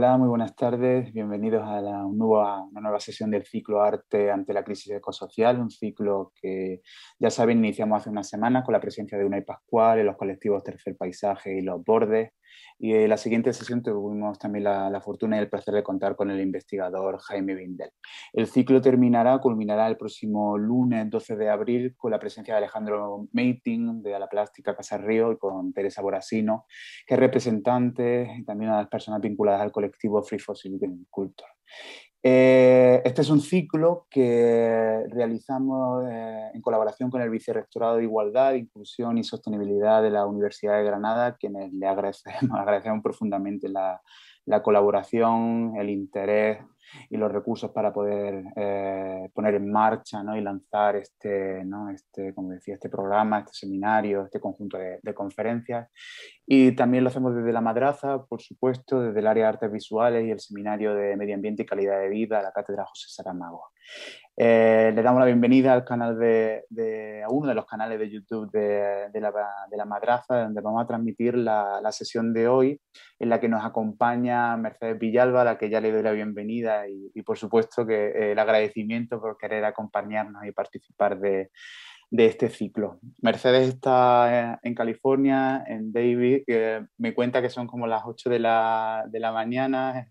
Hola, muy buenas tardes. Bienvenidos a la, una nueva sesión del ciclo Arte ante la crisis ecosocial, un ciclo que ya saben iniciamos hace una semana con la presencia de UNAI Pascual en los colectivos Tercer Paisaje y Los Bordes, y en eh, la siguiente sesión tuvimos también la, fortuna y el placer de contar con el investigador Jaime Bindel. El ciclo terminará, culminará el próximo lunes 12 de abril con la presencia de Alejandro Meiting de la Plástica Casa Río y con Teresa Borasino, que es representante y también de las personas vinculadas al colectivo Free Fossil Culture. Eh, este es un ciclo que realizamos eh, en colaboración con el Vicerrectorado de Igualdad, Inclusión y Sostenibilidad de la Universidad de Granada, quienes le agradecemos, profundamente la, la colaboración, el interés y los recursos para poder eh, poner en marcha y lanzar este, este, como decía, este programa, este seminario, este conjunto de, de, conferencias. Y también lo hacemos desde la madraza, por supuesto, desde el área de artes visuales y el seminario de medio ambiente y calidad de vida, la cátedra José Saramago. Eh, le damos la bienvenida al canal de, a uno de los canales de YouTube de, la, Madraza, donde vamos a transmitir la, sesión de hoy, en la que nos acompaña Mercedes Villalba, a la que ya le doy la bienvenida y, por supuesto que eh, el agradecimiento por querer acompañarnos y participar de, de este ciclo. Mercedes está eh, en California, en David, que me cuenta que son como las 8 de la, de la mañana,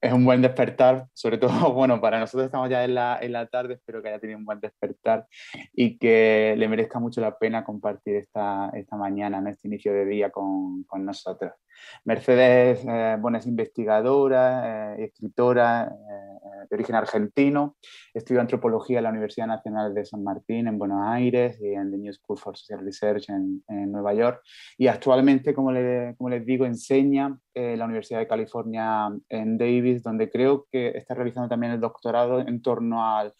es un buen despertar, sobre todo, bueno, para nosotros estamos ya en la, en la tarde, espero que haya tenido un buen despertar y que le merezca mucho la pena compartir esta, esta mañana, este inicio de día con, con nosotros. Mercedes eh, bueno, es investigadora, eh, escritora eh, de origen argentino, estudió antropología en la Universidad Nacional de San Martín en Buenos Aires y en the New School for Social Research en, Nueva York y actualmente, como, como les digo, enseña en la Universidad de California en Davis, donde creo que está realizando también el doctorado en torno al,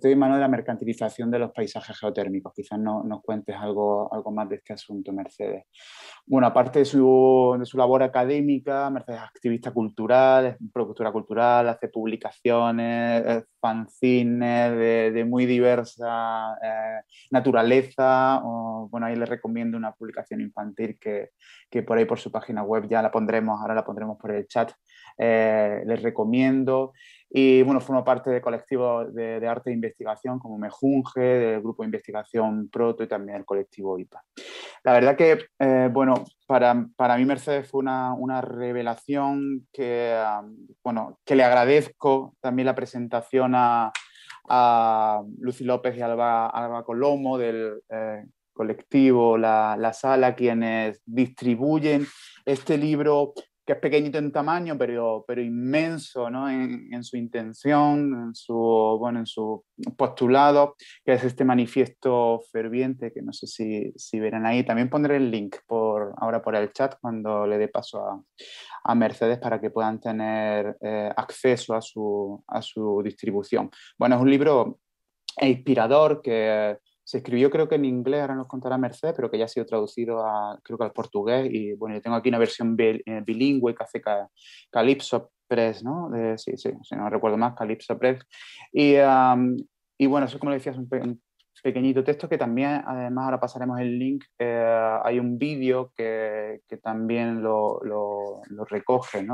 tema de la mercantilización de los paisajes geotérmicos. Quizás no, nos cuentes algo, algo más de este asunto, Mercedes. Bueno, aparte de su labor académica, Mercedes es activista cultural, es productora cultural, hace publicaciones, fanzines de, muy diversa eh, naturaleza. bueno, ahí les recomiendo una publicación infantil que, por ahí por su página web ya la pondremos, ahora la pondremos por el chat. Eh, les recomiendo. Y bueno, formo parte de colectivo de, arte e investigación como Mejunge del grupo de investigación Proto y también el colectivo IPA. La verdad que, eh, bueno, para, mí Mercedes fue una, revelación que, um, bueno, que le agradezco también la presentación a, a Lucy López y Alba, Alba Colomo del eh, colectivo la, la, Sala, quienes distribuyen este libro que es pequeñito en tamaño, pero, pero inmenso en, su intención, en su, bueno, en su postulado, que es este manifiesto ferviente, que no sé si, verán ahí. También pondré el link por, ahora por el chat cuando le dé paso a, Mercedes para que puedan tener eh, acceso a su, a su distribución. Bueno, es un libro inspirador que se escribió creo que en inglés, ahora nos contará Mercedes, pero que ya ha sido traducido a, creo que al portugués y bueno, yo tengo aquí una versión eh, bilingüe que hace Calypso Press, ¿no? sí, sí, si no recuerdo más, Calypso Press. Y, bueno, eso como le decía, un pequeñito texto que también, además ahora pasaremos el link, eh, hay un vídeo que, también lo, recoge,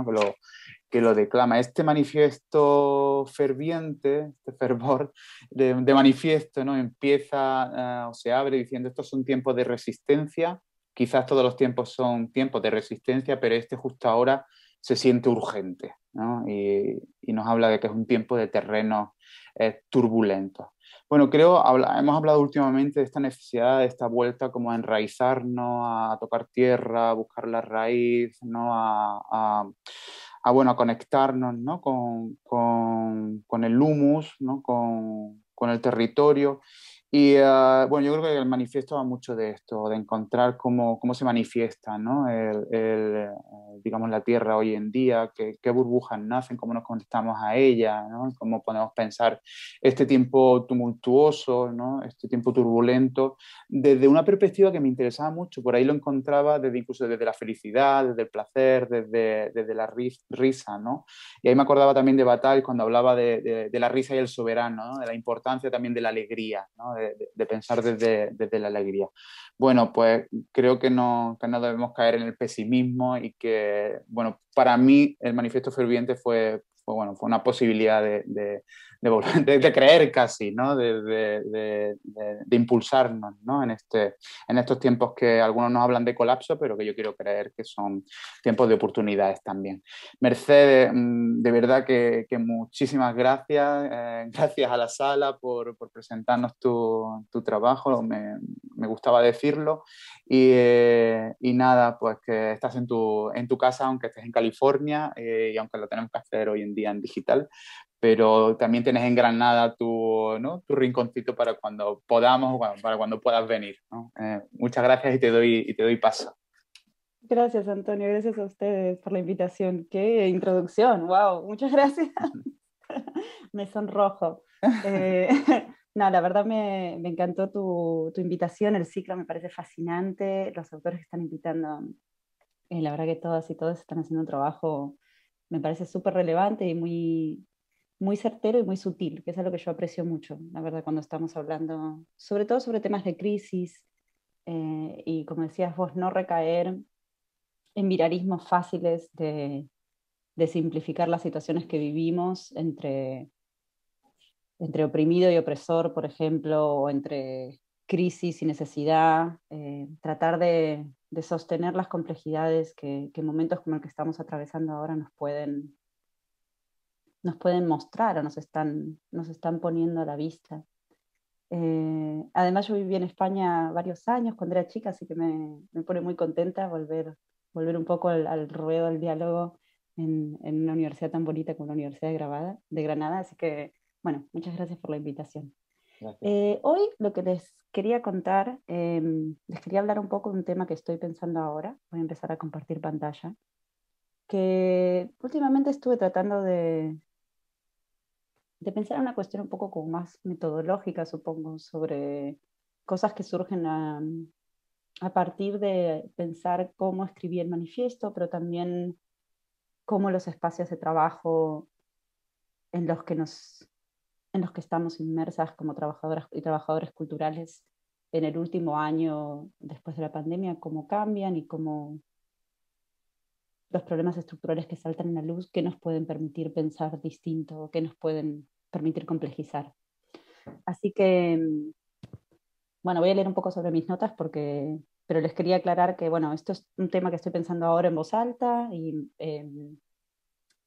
que, lo, declama. Este manifiesto ferviente, este fervor de, manifiesto, ¿no? empieza eh, o se abre diciendo estos son tiempos de resistencia, quizás todos los tiempos son tiempos de resistencia, pero este justo ahora se siente urgente ¿no? y, nos habla de que es un tiempo de terreno eh, turbulento. Bueno, creo, hemos hablado últimamente de esta necesidad, de esta vuelta como a enraizarnos, a tocar tierra, a buscar la raíz, a, bueno, conectarnos con, el humus, con, con el territorio y ah, bueno, yo creo que el manifiesto va mucho de esto, de encontrar cómo, cómo se manifiesta ¿no? el, eh, digamos, la Tierra hoy en día, qué, qué burbujas nacen, cómo nos conectamos a ella, ¿no? cómo podemos pensar este tiempo tumultuoso, ¿no? este tiempo turbulento, desde una perspectiva que me interesaba mucho, por ahí lo encontraba desde, incluso desde la felicidad, desde el placer, desde, desde la risa. ¿no? Y ahí me acordaba también de Batal cuando hablaba de, de, la risa y el soberano, de la importancia también de la alegría. ¿no? de, pensar desde, la alegría. Bueno, pues creo que no, que no debemos caer en el pesimismo y que, bueno, para mí el manifiesto ferviente fue, fue, pues, bueno, fue una posibilidad de, de, creer casi, ¿no? de, impulsarnos ¿no? En, este, en estos tiempos que algunos nos hablan de colapso, pero que yo quiero creer que son tiempos de oportunidades también. Mercedes, mm, de verdad que, muchísimas gracias. Eh, gracias a la sala por, presentarnos tu, trabajo, me, gustaba decirlo. Eh, y, nada, pues que estás en tu, en tu casa, aunque estés en California eh, y aunque lo tenemos que hacer hoy en en digital, pero también tienes en Granada tu, ¿no? tu rinconcito para cuando podamos para cuando puedas venir. Eh, muchas gracias y te doy, y te doy paso. Gracias, Antonio. Gracias a ustedes por la invitación. Qué introducción. Wow. Muchas gracias. me sonrojo. Eh, no, la verdad me, me encantó tu, tu, invitación. El ciclo me parece fascinante. Los autores que están invitando, eh, la verdad que todas y todos están haciendo un trabajo me parece súper relevante y muy, muy certero y muy sutil, que es algo que yo aprecio mucho, la verdad, cuando estamos hablando, sobre todo sobre temas de crisis eh, y, como decías vos, no recaer en virarismos fáciles de, simplificar las situaciones que vivimos entre, entre oprimido y opresor, por ejemplo, o entre crisis y necesidad, eh, tratar de, de sostener las complejidades que, momentos como el que estamos atravesando ahora nos pueden, nos pueden mostrar o nos están, nos están poniendo a la vista. Eh, además, yo viví en España varios años cuando era chica, así que me, me pone muy contenta volver, volver un poco al, ruedo, al diálogo en, en, una universidad tan bonita como la Universidad de Granada. Así que, bueno, muchas gracias por la invitación. Eh, hoy lo que les quería contar, em, les quería hablar un poco de un tema que estoy pensando ahora. Voy a empezar a compartir pantalla. Que últimamente estuve tratando de, de pensar en una cuestión un poco como más metodológica, supongo, sobre cosas que surgen a, a partir de pensar cómo escribí el manifiesto, pero también cómo los espacios de trabajo en los que nos en los que estamos inmersas como trabajadoras y trabajadores culturales en el último año después de la pandemia, cómo cambian y cómo los problemas estructurales que saltan en la luz, que nos pueden permitir pensar distinto, que nos pueden permitir complejizar. Así que, bueno, voy a leer un poco sobre mis notas porque, pero les quería aclarar que, bueno, esto es un tema que estoy pensando ahora en voz alta y em,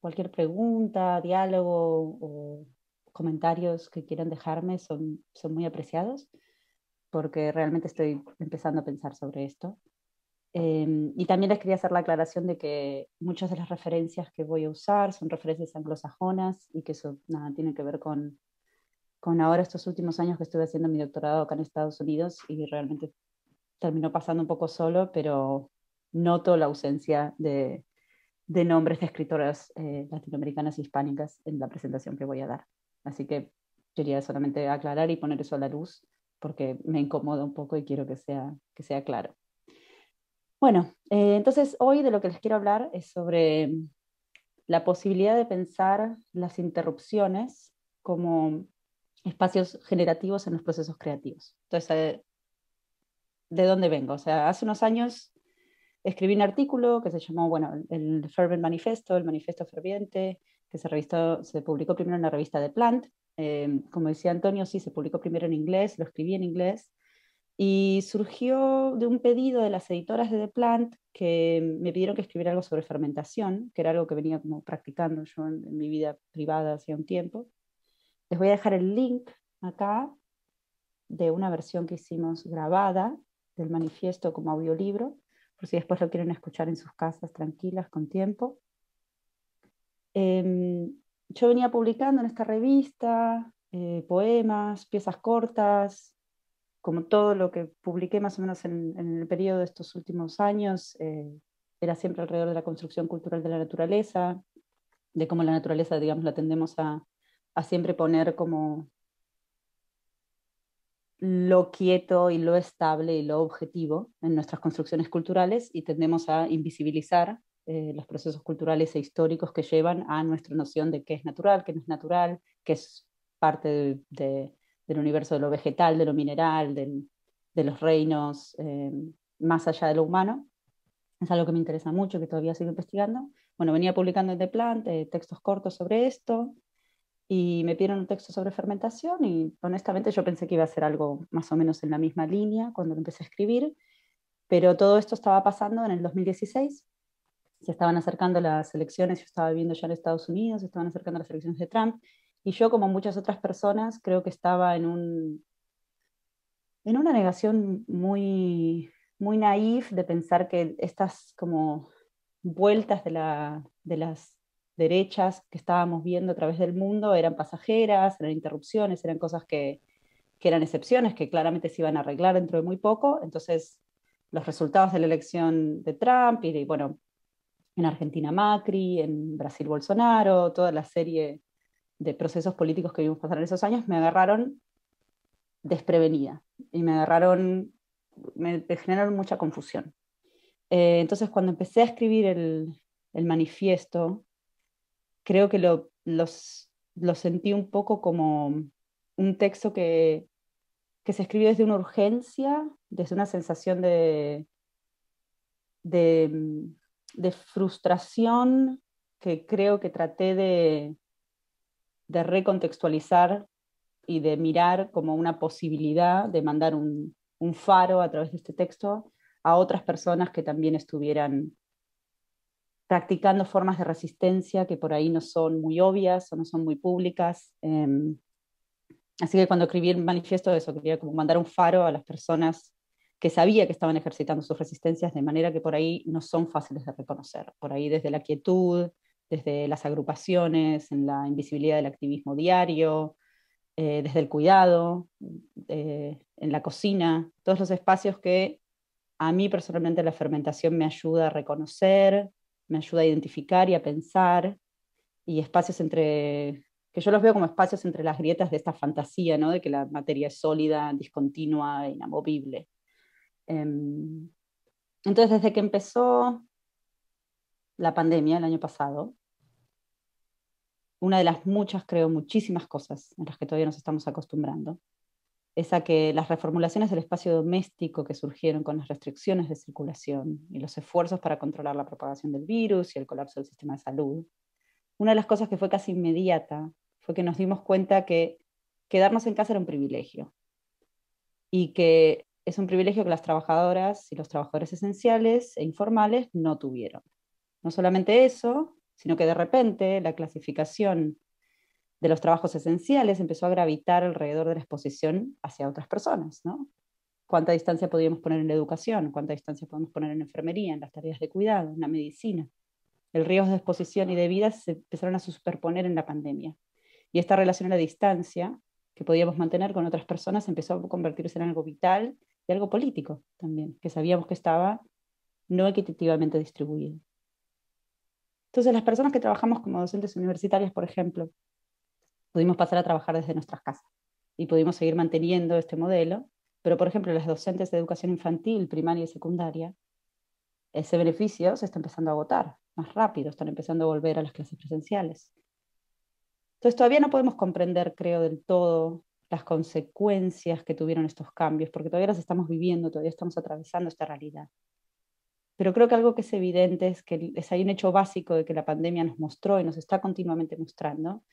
cualquier pregunta, diálogo o comentarios que quieran dejarme son, son muy apreciados porque realmente estoy empezando a pensar sobre esto. Em, y también les quería hacer la aclaración de que muchas de las referencias que voy a usar son referencias anglosajonas y que eso nada tiene que ver con, con ahora estos últimos años que estuve haciendo mi doctorado acá en Estados Unidos y realmente terminó pasando un poco solo, pero noto la ausencia de, de nombres de escritoras eh, latinoamericanas hispánicas en la presentación que voy a dar. Así que quería solamente aclarar y poner eso a la luz porque me incomoda un poco y quiero que sea, que sea claro. Bueno, eh, entonces hoy de lo que les quiero hablar es sobre la posibilidad de pensar las interrupciones como espacios generativos en los procesos creativos. Entonces, ¿de dónde vengo? O sea, hace unos años escribí un artículo que se llamó, bueno, el Fervent Manifesto, el Manifesto Ferviente, que se, publicó primero en la revista The Plant. Em, como decía Antonio, sí, se publicó primero en inglés, lo escribí en inglés. Y surgió de un pedido de las editoras de The Plant que me pidieron que escribiera algo sobre fermentación, que era algo que venía como practicando yo en, en mi vida privada hacía un tiempo. Les voy a dejar el link acá de una versión que hicimos grabada del manifiesto como audiolibro, por si después lo quieren escuchar en sus casas tranquilas, con tiempo. Em, yo venía publicando en esta revista eh, poemas, piezas cortas, como todo lo que publiqué más o menos en, el periodo de estos últimos años, eh, era siempre alrededor de la construcción cultural de la naturaleza, de cómo la naturaleza, digamos, la tendemos a, a siempre poner como lo quieto y lo estable y lo objetivo en nuestras construcciones culturales y tendemos a invisibilizar eh, los procesos culturales e históricos que llevan a nuestra noción de qué es natural, qué no es natural, qué es parte del universo de lo vegetal, de lo mineral, de los reinos eh, más allá de lo humano. Es algo que me interesa mucho, que todavía sigo investigando. Bueno, venía publicando en The Plant eh, textos cortos sobre esto y me pidieron un texto sobre fermentación y honestamente yo pensé que iba a ser algo más o menos en la misma línea cuando empecé a escribir, pero todo esto estaba pasando en el 2016 se estaban acercando las elecciones, yo estaba viviendo ya en Estados Unidos, se estaban acercando las elecciones de Trump, y yo, como muchas otras personas, creo que estaba en, un, en una negación muy, muy naif de pensar que estas como vueltas de, la, de las derechas que estábamos viendo a través del mundo eran pasajeras, eran interrupciones, eran cosas que, que eran excepciones, que claramente se iban a arreglar dentro de muy poco. Entonces, los resultados de la elección de Trump y bueno, en Argentina Macri, en Brasil Bolsonaro, toda la serie de procesos políticos que vimos pasar en esos años, me agarraron desprevenida y me agarraron, me, generaron mucha confusión. Eh, entonces, cuando empecé a escribir el, manifiesto, creo que lo, sentí un poco como un texto que, que se escribió desde una urgencia, desde una sensación de de frustración que creo que traté de, de recontextualizar y de mirar como una posibilidad de mandar un, faro a través de este texto a otras personas que también estuvieran practicando formas de resistencia que por ahí no son muy obvias o no son muy públicas. Em. así que cuando escribí el manifiesto de eso, quería como mandar un faro a las personas que sabía que estaban ejercitando sus resistencias de manera que por ahí no son fáciles de reconocer. Por ahí desde la quietud, desde las agrupaciones, en la invisibilidad del activismo diario, eh, desde el cuidado, eh, en la cocina, todos los espacios que a mí personalmente la fermentación me ayuda a reconocer, me ayuda a identificar y a pensar, y espacios entre que yo los veo como espacios entre las grietas de esta fantasía, ¿no? de que la materia es sólida, discontinua, inamovible. Em, entonces, desde que empezó la pandemia el año pasado, una de las muchas, creo, muchísimas cosas en las que todavía nos estamos acostumbrando, es a que las reformulaciones del espacio doméstico que surgieron con las restricciones de circulación y los esfuerzos para controlar la propagación del virus y el colapso del sistema de salud, una de las cosas que fue casi inmediata fue que nos dimos cuenta que quedarnos en casa era un privilegio y que es un privilegio que las trabajadoras y los trabajadores esenciales e informales no tuvieron. No solamente eso, sino que de repente la clasificación de los trabajos esenciales empezó a gravitar alrededor de la exposición hacia otras personas, ¿no? ¿Cuánta distancia podíamos poner en la educación? ¿Cuánta distancia podemos poner en la enfermería, en las tareas de cuidado, en la medicina? El riesgo de exposición y de vida se empezaron a superponer en la pandemia. Y esta relación a la distancia que podíamos mantener con otras personas empezó a convertirse en algo vital de algo político también, que sabíamos que estaba no equitativamente distribuido. Entonces, las personas que trabajamos como docentes universitarias, por ejemplo, pudimos pasar a trabajar desde nuestras casas y pudimos seguir manteniendo este modelo, pero, por ejemplo, las docentes de educación infantil, primaria y secundaria, ese beneficio se está empezando a agotar más rápido, están empezando a volver a las clases presenciales. Entonces, todavía no podemos comprender, creo, del todo las consecuencias que tuvieron estos cambios, porque todavía las estamos viviendo, todavía estamos atravesando esta realidad. Pero creo que algo que es evidente es que es ahí un hecho básico de que la pandemia nos mostró y nos está continuamente mostrando,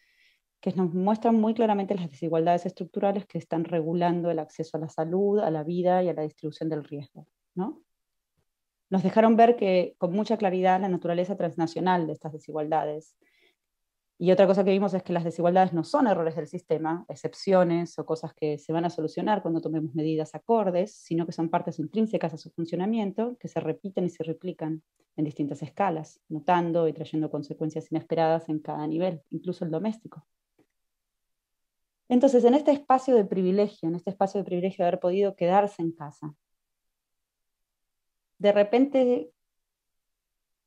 que nos muestran muy claramente las desigualdades estructurales que están regulando el acceso a la salud, a la vida y a la distribución del riesgo. ¿no? Nos dejaron ver que con mucha claridad la naturaleza transnacional de estas desigualdades, y otra cosa que vimos es que las desigualdades no son errores del sistema, excepciones o cosas que se van a solucionar cuando tomemos medidas acordes, sino que son partes intrínsecas a su funcionamiento que se repiten y se replican en distintas escalas, mutando y trayendo consecuencias inesperadas en cada nivel, incluso el doméstico. Entonces, en este espacio de privilegio, en este espacio de privilegio de haber podido quedarse en casa, de repente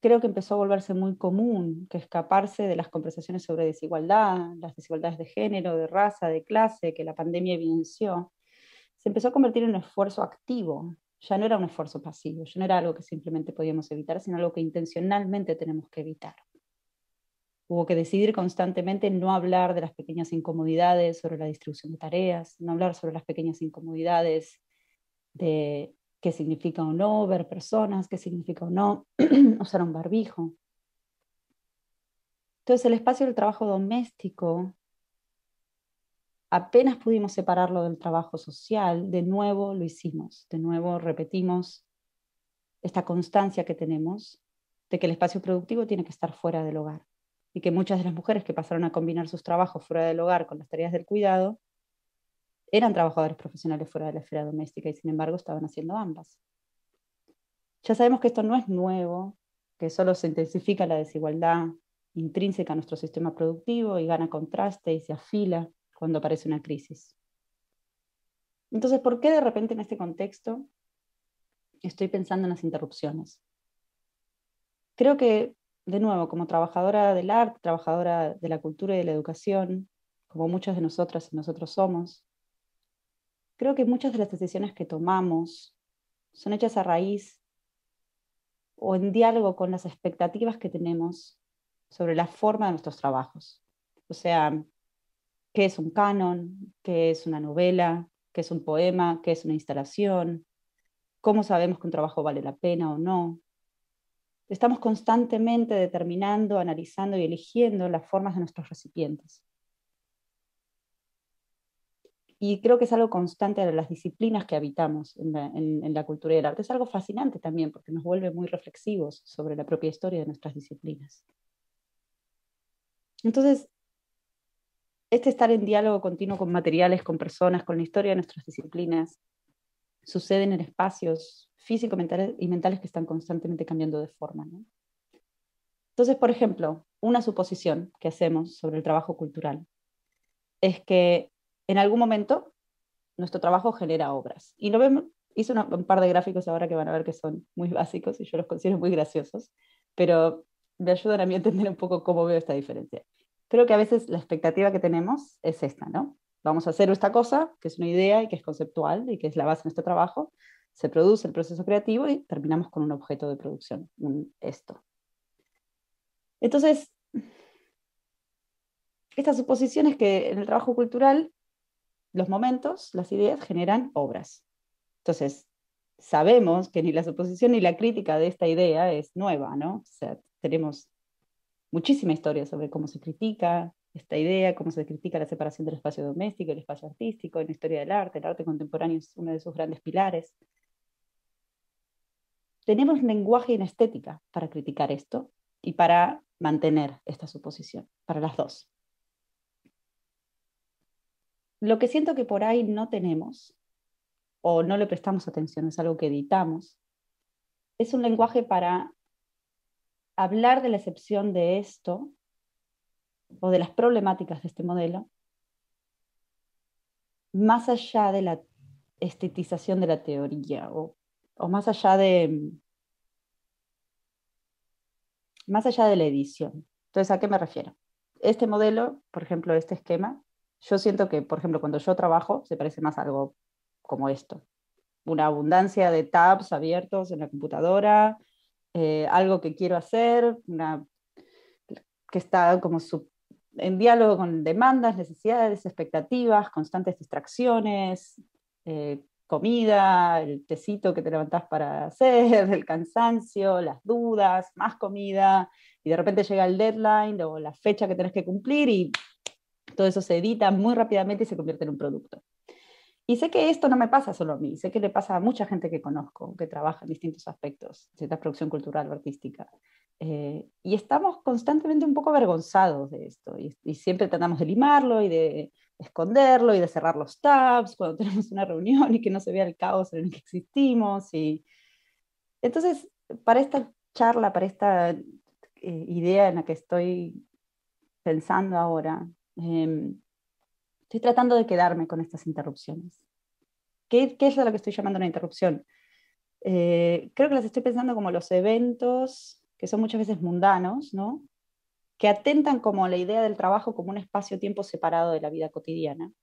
creo que empezó a volverse muy común, que escaparse de las conversaciones sobre desigualdad, las desigualdades de género, de raza, de clase, que la pandemia evidenció, se empezó a convertir en un esfuerzo activo. Ya no era un esfuerzo pasivo, ya no era algo que simplemente podíamos evitar, sino algo que intencionalmente tenemos que evitar. Hubo que decidir constantemente no hablar de las pequeñas incomodidades sobre la distribución de tareas, no hablar sobre las pequeñas incomodidades de qué significa o no ver personas, qué significa o no usar un barbijo. Entonces el espacio del trabajo doméstico, apenas pudimos separarlo del trabajo social, de nuevo lo hicimos, de nuevo repetimos esta constancia que tenemos de que el espacio productivo tiene que estar fuera del hogar y que muchas de las mujeres que pasaron a combinar sus trabajos fuera del hogar con las tareas del cuidado eran trabajadores profesionales fuera de la esfera doméstica y sin embargo estaban haciendo ambas. Ya sabemos que esto no es nuevo, que solo se intensifica la desigualdad intrínseca a nuestro sistema productivo y gana contraste y se afila cuando aparece una crisis. Entonces, ¿por qué de repente en este contexto estoy pensando en las interrupciones? Creo que, de nuevo, como trabajadora del arte, trabajadora de la cultura y de la educación, como muchas de nosotras y nosotros somos, Creo que muchas de las decisiones que tomamos son hechas a raíz o en diálogo con las expectativas que tenemos sobre la forma de nuestros trabajos. O sea, qué es un canon, qué es una novela, qué es un poema, qué es una instalación, cómo sabemos que un trabajo vale la pena o no. Estamos constantemente determinando, analizando y eligiendo las formas de nuestros recipientes y creo que es algo constante de las disciplinas que habitamos en la, cultura y el arte. Es algo fascinante también porque nos vuelve muy reflexivos sobre la propia historia de nuestras disciplinas. Entonces, este estar en diálogo continuo con materiales, con personas, con la historia de nuestras disciplinas, suceden en espacios físicos mentales y mentales que están constantemente cambiando de forma. Entonces, por ejemplo, una suposición que hacemos sobre el trabajo cultural es que en algún momento nuestro trabajo genera obras. Y lo vemos, hice un par de gráficos ahora que van a ver que son muy básicos y yo los considero muy graciosos, pero me ayudan a mí a entender un poco cómo veo esta diferencia. Creo que a veces la expectativa que tenemos es esta, ¿no? Vamos a hacer esta cosa, que es una idea y que es conceptual y que es la base de nuestro trabajo, se produce el proceso creativo y terminamos con un objeto de producción, un esto. Entonces, estas suposiciones que en el trabajo cultural los momentos, las ideas generan obras. Entonces, sabemos que ni la suposición ni la crítica de esta idea es nueva, ¿no? tenemos muchísima historia sobre cómo se critica esta idea, cómo se critica la separación del espacio doméstico, el espacio artístico, en la historia del arte, el arte contemporáneo es uno de sus grandes pilares. Tenemos lenguaje y estética para criticar esto y para mantener esta suposición, para las dos. Lo que siento que por ahí no tenemos o no le prestamos atención, es algo que editamos, es un lenguaje para hablar de la excepción de esto o de las problemáticas de este modelo, más allá de la estetización de la teoría o, más allá de más allá de la edición. Entonces, ¿a qué me refiero? Este modelo, por ejemplo, este esquema, yo siento que, por ejemplo, cuando yo trabajo, se parece más algo como esto. Una abundancia de tabs abiertos en la computadora, eh, algo que quiero hacer, una, que está como en diálogo con demandas, necesidades, expectativas, constantes distracciones, eh, comida, el tecito que te levantás para hacer, el cansancio, las dudas, más comida, y de repente llega el deadline o la fecha que tenés que cumplir y todo eso se edita muy rápidamente y se convierte en un producto. Y sé que esto no me pasa solo a mí, sé que le pasa a mucha gente que conozco, que trabaja en distintos aspectos, cierta producción cultural o artística. Eh, y estamos constantemente un poco avergonzados de esto, y, siempre tratamos de limarlo y de esconderlo y de cerrar los tabs cuando tenemos una reunión y que no se vea el caos en el que existimos. Y... Entonces, para esta charla, para esta eh, idea en la que estoy pensando ahora, Em, estoy tratando de quedarme con estas interrupciones. ¿Qué, es lo que estoy llamando una interrupción? Eh, creo que las estoy pensando como los eventos que son muchas veces mundanos, ¿no? que atentan como la idea del trabajo como un espacio-tiempo separado de la vida cotidiana,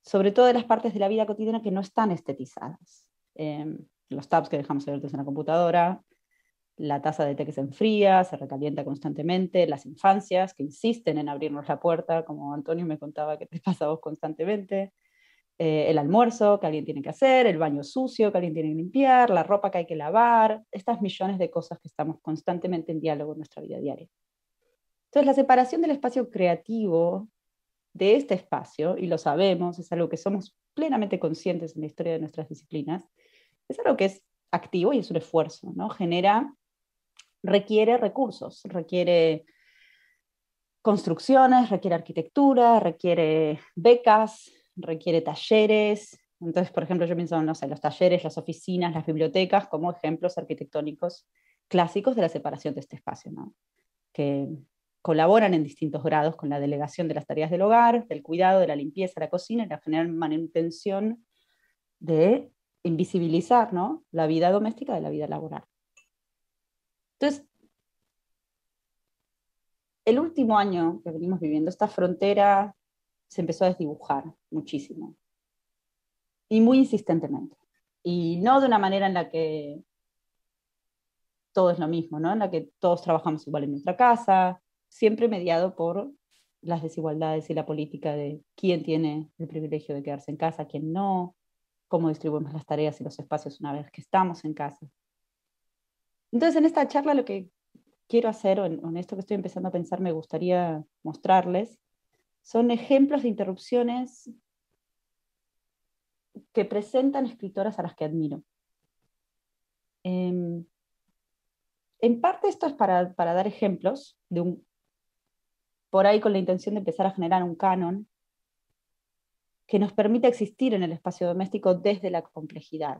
sobre todo de las partes de la vida cotidiana que no están estetizadas. Em, los tabs que dejamos abiertos en la computadora, la taza de té que se enfría, se recalienta constantemente, las infancias que insisten en abrirnos la puerta, como Antonio me contaba que te pasa vos constantemente, eh, el almuerzo que alguien tiene que hacer, el baño sucio que alguien tiene que limpiar, la ropa que hay que lavar, estas millones de cosas que estamos constantemente en diálogo en nuestra vida diaria. Entonces, la separación del espacio creativo de este espacio, y lo sabemos, es algo que somos plenamente conscientes en la historia de nuestras disciplinas, es algo que es activo y es un esfuerzo, ¿no? Genera requiere recursos, requiere construcciones, requiere arquitectura, requiere becas, requiere talleres. Entonces, por ejemplo, yo pienso, en los talleres, las oficinas, las bibliotecas como ejemplos arquitectónicos clásicos de la separación de este espacio, ¿no? que colaboran en distintos grados con la delegación de las tareas del hogar, del cuidado, de la limpieza, la cocina y la general manutención de invisibilizar ¿no? la vida doméstica de la vida laboral. Entonces, el último año que venimos viviendo, esta frontera se empezó a desdibujar muchísimo y muy insistentemente. Y no de una manera en la que todo es lo mismo, ¿no? en la que todos trabajamos igual en nuestra casa, siempre mediado por las desigualdades y la política de quién tiene el privilegio de quedarse en casa, quién no, cómo distribuimos las tareas y los espacios una vez que estamos en casa. Entonces, en esta charla lo que quiero hacer, o en, esto que estoy empezando a pensar, me gustaría mostrarles, son ejemplos de interrupciones que presentan escritoras a las que admiro. Em, en parte esto es para, dar ejemplos, de un, por ahí con la intención de empezar a generar un canon que nos permita existir en el espacio doméstico desde la complejidad,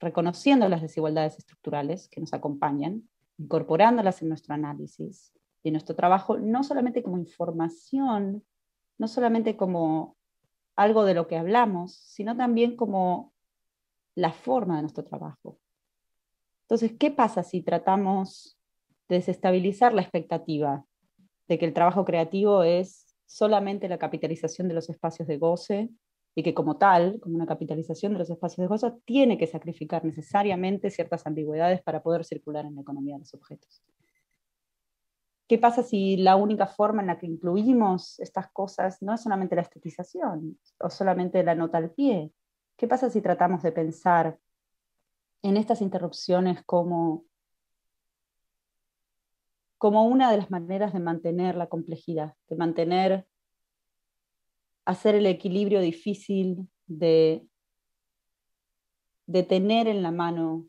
reconociendo las desigualdades estructurales que nos acompañan, incorporándolas en nuestro análisis y en nuestro trabajo, no solamente como información, no solamente como algo de lo que hablamos, sino también como la forma de nuestro trabajo. Entonces, ¿qué pasa si tratamos de desestabilizar la expectativa de que el trabajo creativo es solamente la capitalización de los espacios de goce y que como tal, como una capitalización de los espacios de gozo, tiene que sacrificar necesariamente ciertas ambigüedades para poder circular en la economía de los objetos. ¿Qué pasa si la única forma en la que incluimos estas cosas no es solamente la estetización o solamente la nota al pie? ¿Qué pasa si tratamos de pensar en estas interrupciones como, como una de las maneras de mantener la complejidad, de mantener hacer el equilibrio difícil de, de tener en la mano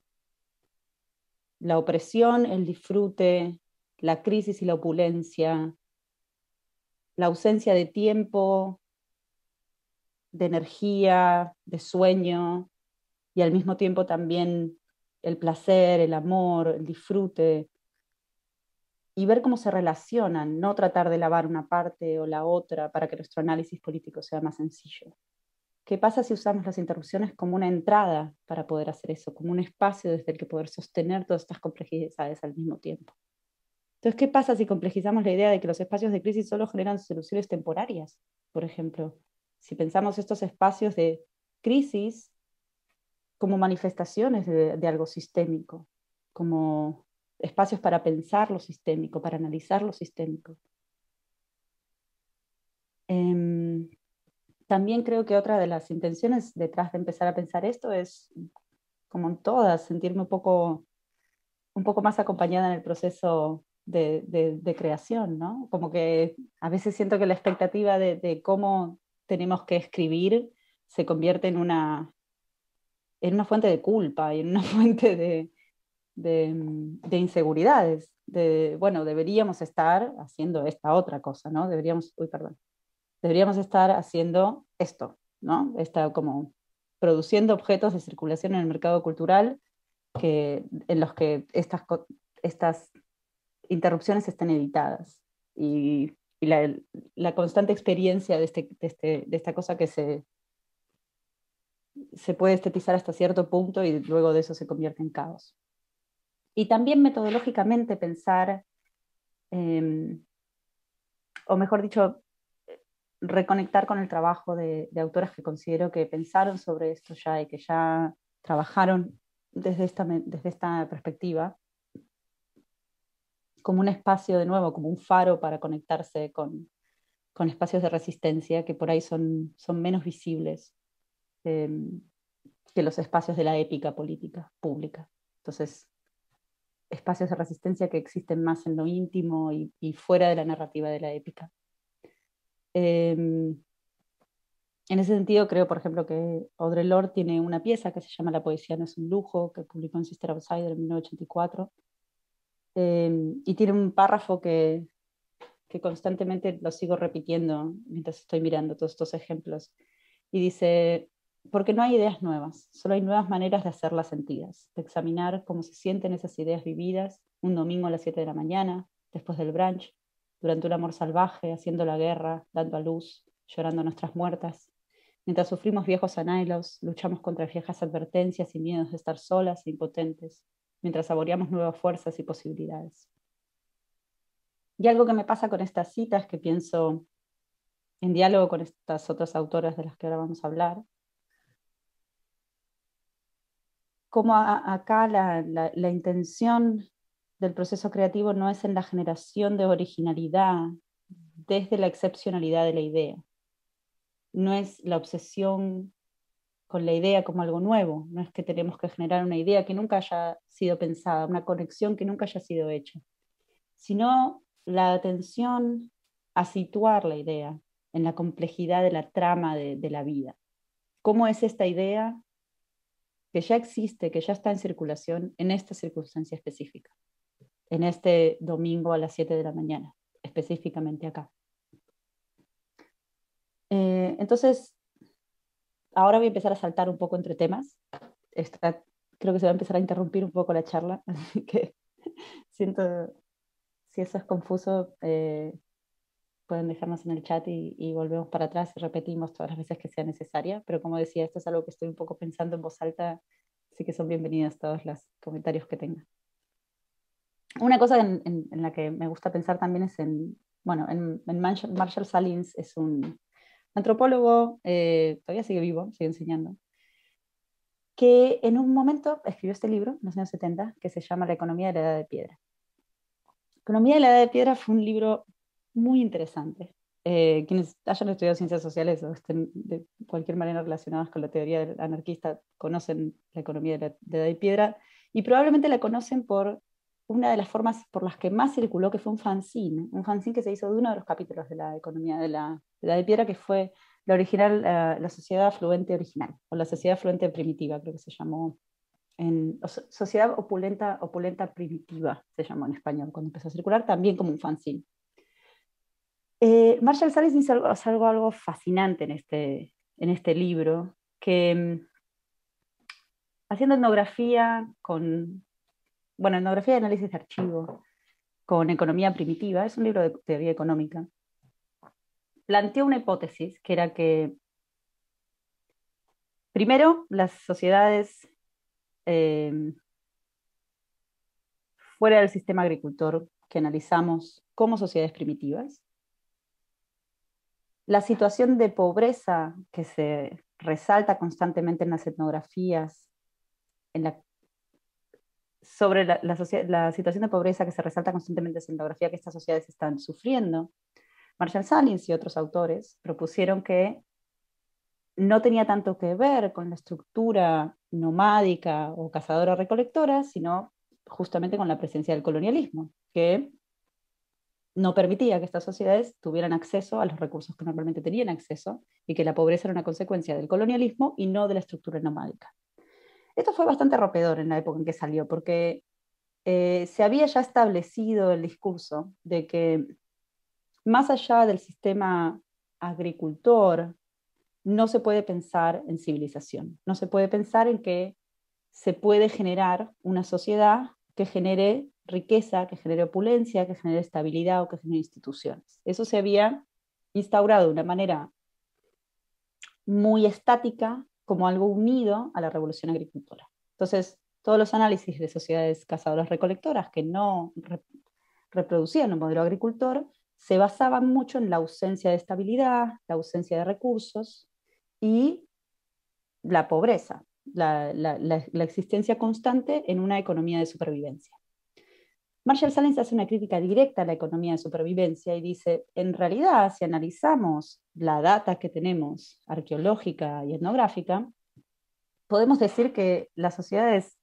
la opresión, el disfrute, la crisis y la opulencia, la ausencia de tiempo, de energía, de sueño, y al mismo tiempo también el placer, el amor, el disfrute, y ver cómo se relacionan, no tratar de lavar una parte o la otra para que nuestro análisis político sea más sencillo. ¿Qué pasa si usamos las interrupciones como una entrada para poder hacer eso, como un espacio desde el que poder sostener todas estas complejidades al mismo tiempo? Entonces, ¿qué pasa si complejizamos la idea de que los espacios de crisis solo generan soluciones temporarias? Por ejemplo, si pensamos estos espacios de crisis como manifestaciones de, algo sistémico, como espacios para pensar lo sistémico, para analizar lo sistémico. Em, también creo que otra de las intenciones detrás de empezar a pensar esto es, como en todas, sentirme un poco, un poco más acompañada en el proceso de, creación, ¿no? Como que a veces siento que la expectativa de, de cómo tenemos que escribir se convierte en una, en una fuente de culpa y en una fuente de, Mm, de, inseguridades, de, bueno, deberíamos estar haciendo esta otra cosa, ¿no? Deberíamos, uy, perdón, deberíamos estar haciendo esto, ¿no? Está como produciendo objetos de circulación en el mercado cultural que, en los que estas, estas interrupciones estén evitadas. Y, la, constante experiencia de, este, este, de esta cosa que se, se puede estetizar hasta cierto punto y luego de eso se convierte en caos. Y también metodológicamente pensar, em, o mejor dicho, reconectar con el trabajo de, autoras que considero que pensaron sobre esto ya y que ya trabajaron desde esta, desde esta perspectiva, como un espacio de nuevo, como un faro para conectarse con, espacios de resistencia que por ahí son, son menos visibles em, que los espacios de la ética política pública. Entonces, espacios de resistencia que existen más en lo íntimo y, fuera de la narrativa de la épica. Em, en ese sentido, creo, por ejemplo, que Audre Lorde tiene una pieza que se llama La poesía no es un lujo, que publicó en Sister Outsider en 1984, em, y tiene un párrafo que, que constantemente lo sigo repitiendo mientras estoy mirando todos estos ejemplos, y dice, porque no hay ideas nuevas, solo hay nuevas maneras de hacerlas sentidas, de examinar cómo se sienten esas ideas vividas un domingo a las 7 de la mañana, después del brunch, durante un amor salvaje, haciendo la guerra, dando a luz, llorando nuestras muertas. Mientras sufrimos viejos anhelos, luchamos contra viejas advertencias y miedos de estar solas e impotentes, mientras saboreamos nuevas fuerzas y posibilidades. Y algo que me pasa con estas citas, que pienso en diálogo con estas otras autoras de las que ahora vamos a hablar, cómo acá la, intención del proceso creativo no es en la generación de originalidad desde la excepcionalidad de la idea. No es la obsesión con la idea como algo nuevo, no es que tenemos que generar una idea que nunca haya sido pensada, una conexión que nunca haya sido hecha, sino la atención a situar la idea en la complejidad de la trama de la vida. ¿Cómo es esta idea que ya existe, que ya está en circulación en esta circunstancia específica, en este domingo a las 7 de la mañana, específicamente acá. Eh, entonces, ahora voy a empezar a saltar un poco entre temas. creo que se va a empezar a interrumpir un poco la charla, así que siento, si eso es confuso, eh, pueden dejarnos en el chat y, volvemos para atrás y repetimos todas las veces que sea necesaria. Pero como decía, esto es algo que estoy un poco pensando en voz alta, así que son bienvenidas todos los comentarios que tengan. Una cosa en, la que me gusta pensar también es en, bueno, en, Marshall Salins es un antropólogo, eh, todavía sigue vivo, sigue enseñando, que en un momento escribió este libro, en los años 70, que se llama La economía de la edad de piedra. Economía de la Edad de Piedra fue un libro muy interesantes. Eh, quienes hayan estudiado ciencias sociales o estén de cualquier manera relacionadas con la teoría del anarquista conocen la economía de, la, de edad y piedra y probablemente la conocen por una de las formas por las que más circuló, que fue un fanzine, un fanzine que se hizo de uno de los capítulos de la economía de la edad de, piedra, que fue la original, eh, la, sociedad afluente original, o la sociedad afluente primitiva, creo que se llamó en, sociedad opulenta, opulenta Primitiva, se llamó en español cuando empezó a circular, también como un fanzine. Eh, Marshall Salles hizo algo, algo, fascinante en este, en este libro, que mm, haciendo etnografía con, etnografía de análisis de archivo, con economía primitiva, es un libro de teoría económica, planteó una hipótesis que era que, primero, las sociedades em, fuera del sistema agricultor que analizamos como sociedades primitivas, la situación de pobreza que se resalta constantemente en las etnografías, en la, sobre la, la, situación de pobreza que se resalta constantemente en la etnografía que estas sociedades están sufriendo, Marshall Salins y otros autores propusieron que no tenía tanto que ver con la estructura nomádica o cazadora-recolectora, sino justamente con la presencia del colonialismo, que no permitía que estas sociedades tuvieran acceso a los recursos que normalmente tenían acceso y que la pobreza era una consecuencia del colonialismo y no de la estructura nomádica. Esto fue bastante rompedor en la época en que salió, porque eh, se había ya establecido el discurso de que más allá del sistema agricultor, no se puede pensar en civilización, no se puede pensar en que se puede generar una sociedad que genere riqueza, que genere opulencia, que genere estabilidad o que genere instituciones. Eso se había instaurado de una manera muy estática como algo unido a la revolución agricultora. Entonces, todos los análisis de sociedades cazadoras-recolectoras que no reproducían un modelo agricultor se basaban mucho en la ausencia de estabilidad, la ausencia de recursos y la pobreza la, existencia constante en una economía de supervivencia. Marshall Salins hace una crítica directa a la economía de supervivencia y dice, en realidad, si analizamos la data que tenemos, arqueológica y etnográfica, podemos decir que las sociedades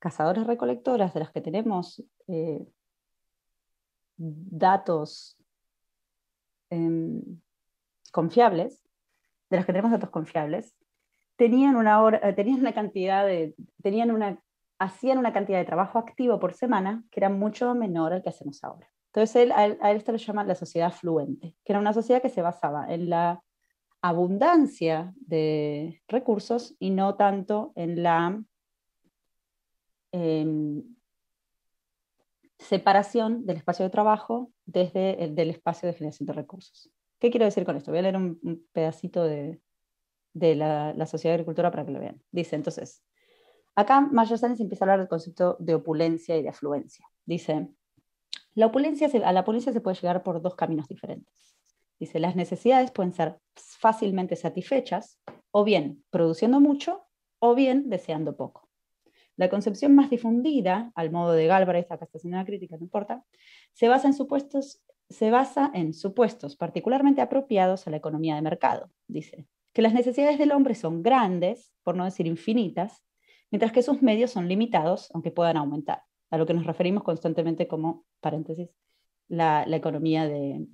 cazadoras recolectoras de las que tenemos eh, datos em, confiables, de las que tenemos datos confiables, tenían una eh, tenían una cantidad de, tenían una, hacían una cantidad de trabajo activo por semana que era mucho menor al que hacemos ahora. Entonces a, esto lo llaman la sociedad fluente, que era una sociedad que se basaba en la abundancia de recursos y no tanto en la em, separación del espacio de trabajo desde el del espacio de generación de recursos. ¿Qué quiero decir con esto? Voy a leer un pedacito de, de la, Sociedad de Agricultura para que lo vean. Dice entonces, acá Mayor Sánchez empieza a hablar del concepto de opulencia y de afluencia. Dice, la opulencia a la opulencia se puede llegar por dos caminos diferentes. Dice, las necesidades pueden ser fácilmente satisfechas, o bien produciendo mucho, o bien deseando poco. La concepción más difundida, al modo de Galbraith, acá está haciendo una crítica, no importa, se basa en supuestos, se basa en supuestos particularmente apropiados a la economía de mercado, dice, que las necesidades del hombre son grandes, por no decir infinitas, mientras que sus medios son limitados, aunque puedan aumentar, a lo que nos referimos constantemente como, paréntesis, la, economía, de,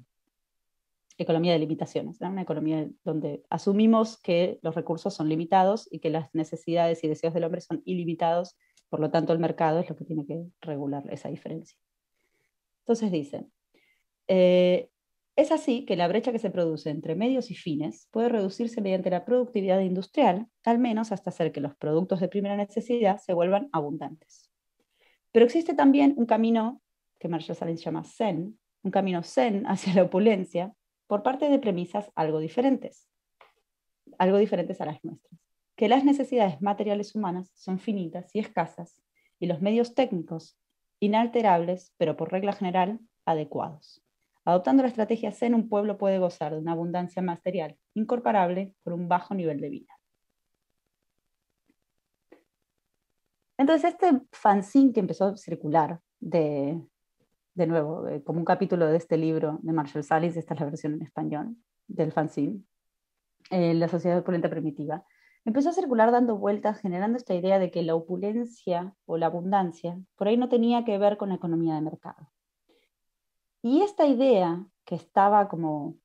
economía de limitaciones, una economía donde asumimos que los recursos son limitados y que las necesidades y deseos del hombre son ilimitados, por lo tanto el mercado es lo que tiene que regular esa diferencia. Entonces dicen, eh, es así que la brecha que se produce entre medios y fines puede reducirse mediante la productividad industrial, al menos hasta hacer que los productos de primera necesidad se vuelvan abundantes. Pero existe también un camino que Marshall Salins llama Zen, un camino Zen hacia la opulencia, por parte de premisas algo diferentes, algo diferentes a las nuestras. Que las necesidades materiales humanas son finitas y escasas, y los medios técnicos, inalterables, pero por regla general, adecuados. Adoptando la estrategia Zen, un pueblo puede gozar de una abundancia material incorporable por un bajo nivel de vida. Entonces, este fanzine que empezó a circular, de, nuevo, eh, como un capítulo de este libro de Marshall Sallis, esta es la versión en español del fanzine, eh, La sociedad opulenta primitiva, empezó a circular dando vueltas, generando esta idea de que la opulencia o la abundancia por ahí no tenía que ver con la economía de mercado y esta idea que estaba como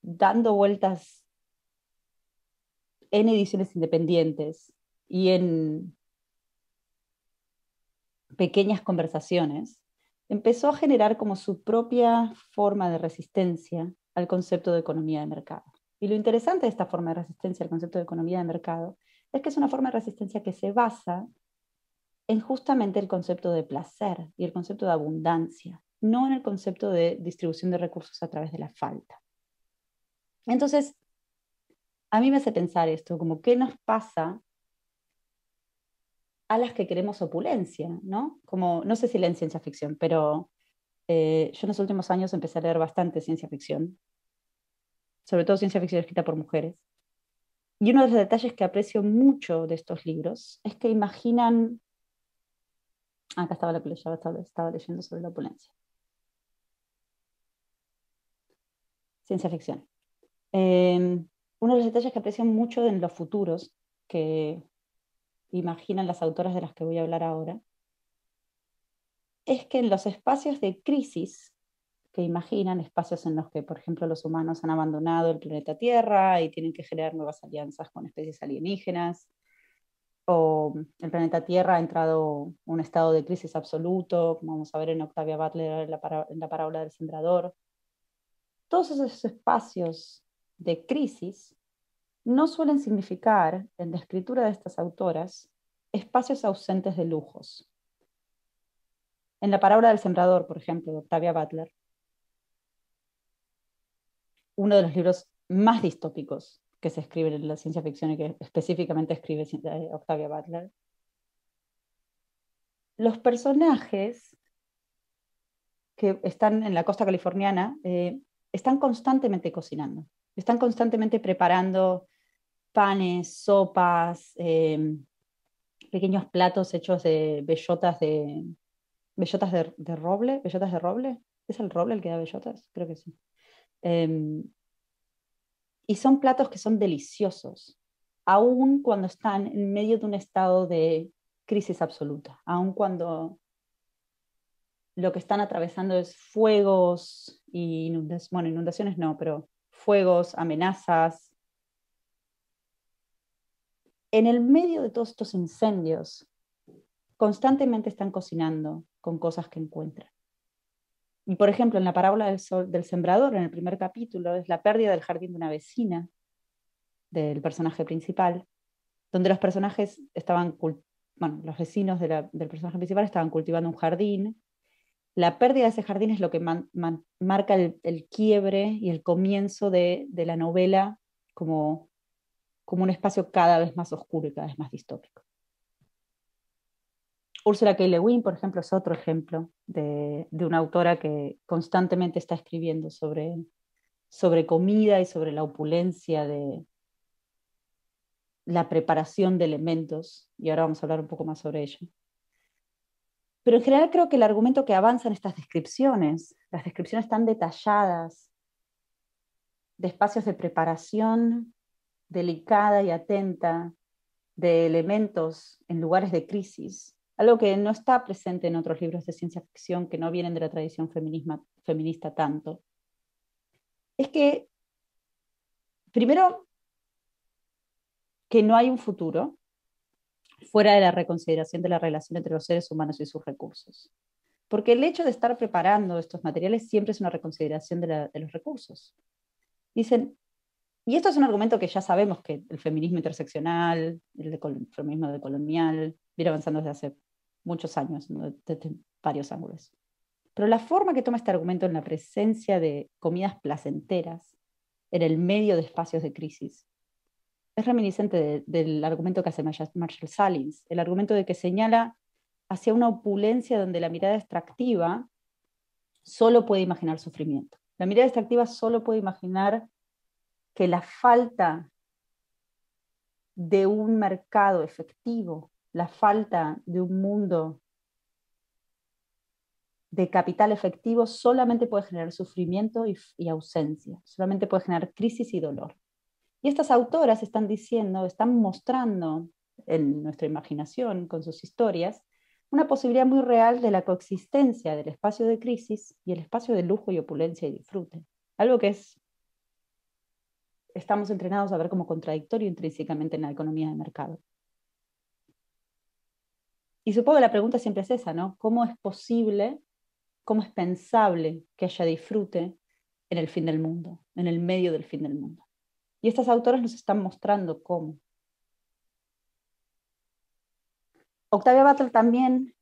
dando vueltas en ediciones independientes y en pequeñas conversaciones, empezó a generar como su propia forma de resistencia al concepto de economía de mercado. Y lo interesante de esta forma de resistencia al concepto de economía de mercado es que es una forma de resistencia que se basa en justamente el concepto de placer y el concepto de abundancia, no en el concepto de distribución de recursos a través de la falta. Entonces, a mí me hace pensar esto, como qué nos pasa a las que queremos opulencia, ¿no? Como, no sé si leen ciencia ficción, pero eh, yo en los últimos años empecé a leer bastante ciencia ficción, sobre todo ciencia ficción escrita por mujeres. Y uno de los detalles que aprecio mucho de estos libros es que imaginan Acá estaba la que estaba, leyendo sobre la opulencia. Ciencia ficción. Em, uno de los detalles que aprecian mucho en los futuros que imaginan las autoras de las que voy a hablar ahora es que en los espacios de crisis que imaginan, espacios en los que, por ejemplo, los humanos han abandonado el planeta Tierra y tienen que generar nuevas alianzas con especies alienígenas, o el planeta Tierra ha entrado en un estado de crisis absoluto, como vamos a ver en Octavia Butler, en la, parábola del sembrador. Todos esos espacios de crisis no suelen significar, en la escritura de estas autoras, espacios ausentes de lujos. En la parábola del sembrador, por ejemplo, de Octavia Butler, uno de los libros más distópicos que se escribe en la ciencia ficción y que específicamente escribe eh, Octavia Butler. Los personajes que están en la costa californiana eh, están constantemente cocinando, están constantemente preparando panes, sopas, em, pequeños platos hechos de bellotas de bellotas de, roble, bellotas de roble, es el roble el que da bellotas, creo que sí. Em, y son platos que son deliciosos, aun cuando están en medio de un estado de crisis absoluta, aun cuando lo que están atravesando es fuegos y bueno, inundaciones no, pero fuegos, amenazas. En el medio de todos estos incendios, constantemente están cocinando con cosas que encuentran. Y por ejemplo, en la parábola del, del sembrador, en el primer capítulo, es la pérdida del jardín de una vecina, del personaje principal, donde los personajes estaban, los vecinos del personaje principal estaban cultivando un jardín. La pérdida de ese jardín es lo que marca el, quiebre y el comienzo de, la novela como, como un espacio cada vez más oscuro y cada vez más distópico. Úrsula K. Lewin, por ejemplo, es otro ejemplo de, una autora que constantemente está escribiendo sobre, sobre comida y sobre la opulencia de la preparación de elementos, y ahora vamos a hablar un poco más sobre ello. Pero en general creo que el argumento que avanzan estas descripciones, las descripciones tan detalladas de espacios de preparación delicada y atenta de elementos en lugares de crisis, algo que no está presente en otros libros de ciencia ficción que no vienen de la tradición feminista tanto, es que, primero, que no hay un futuro fuera de la reconsideración de la relación entre los seres humanos y sus recursos. Porque el hecho de estar preparando estos materiales siempre es una reconsideración de, los recursos. Dicen, y esto es un argumento que ya sabemos que el feminismo interseccional, el, de, el feminismo decolonial, viene avanzando desde hace muchos años, desde varios ángulos. Pero la forma que toma este argumento en la presencia de comidas placenteras en el medio de espacios de crisis es reminiscente del argumento que hace Marshall Salins, el argumento de que señala hacia una opulencia donde la mirada extractiva solo puede imaginar sufrimiento. La mirada extractiva solo puede imaginar que la falta de un mercado efectivo la falta de un mundo de capital efectivo solamente puede generar sufrimiento y, ausencia, solamente puede generar crisis y dolor. Y estas autoras están diciendo, están mostrando en nuestra imaginación, con sus historias, una posibilidad muy real de la coexistencia del espacio de crisis y el espacio de lujo y opulencia y disfrute. Algo que es, estamos entrenados a ver como contradictorio intrínsecamente en la economía de mercado. Y supongo que la pregunta siempre es esa, ¿no? ¿Cómo es posible, cómo es pensable que ella disfrute en el fin del mundo, en el medio del fin del mundo? Y estas autoras nos están mostrando cómo. Octavia Butler también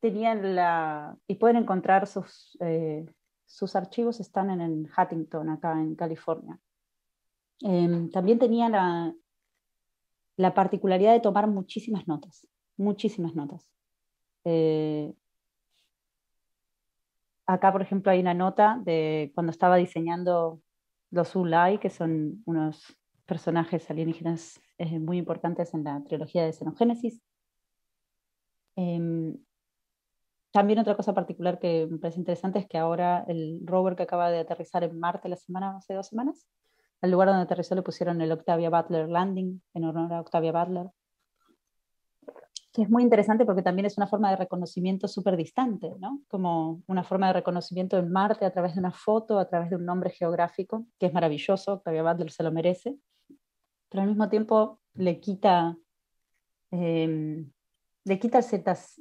tenía la, y pueden encontrar sus, eh, sus archivos, están en, Huntington, acá en California. Em, también tenía la, la particularidad de tomar muchísimas notas, muchísimas notas. Eh, acá, por ejemplo, hay una nota de cuando estaba diseñando los Ulai, que son unos personajes alienígenas eh, muy importantes en la trilogía de Xenogénesis. Em, también otra cosa particular que me parece interesante es que ahora el rover que acaba de aterrizar en Marte la semana, hace dos semanas, al lugar donde aterrizó le pusieron el Octavia Butler Landing, en honor a Octavia Butler. Que es muy interesante porque también es una forma de reconocimiento súper distante, Como una forma de reconocimiento en Marte a través de una foto, a través de un nombre geográfico, que es maravilloso, Octavia Butler se lo merece, pero al mismo tiempo le quita, em, le quita ciertas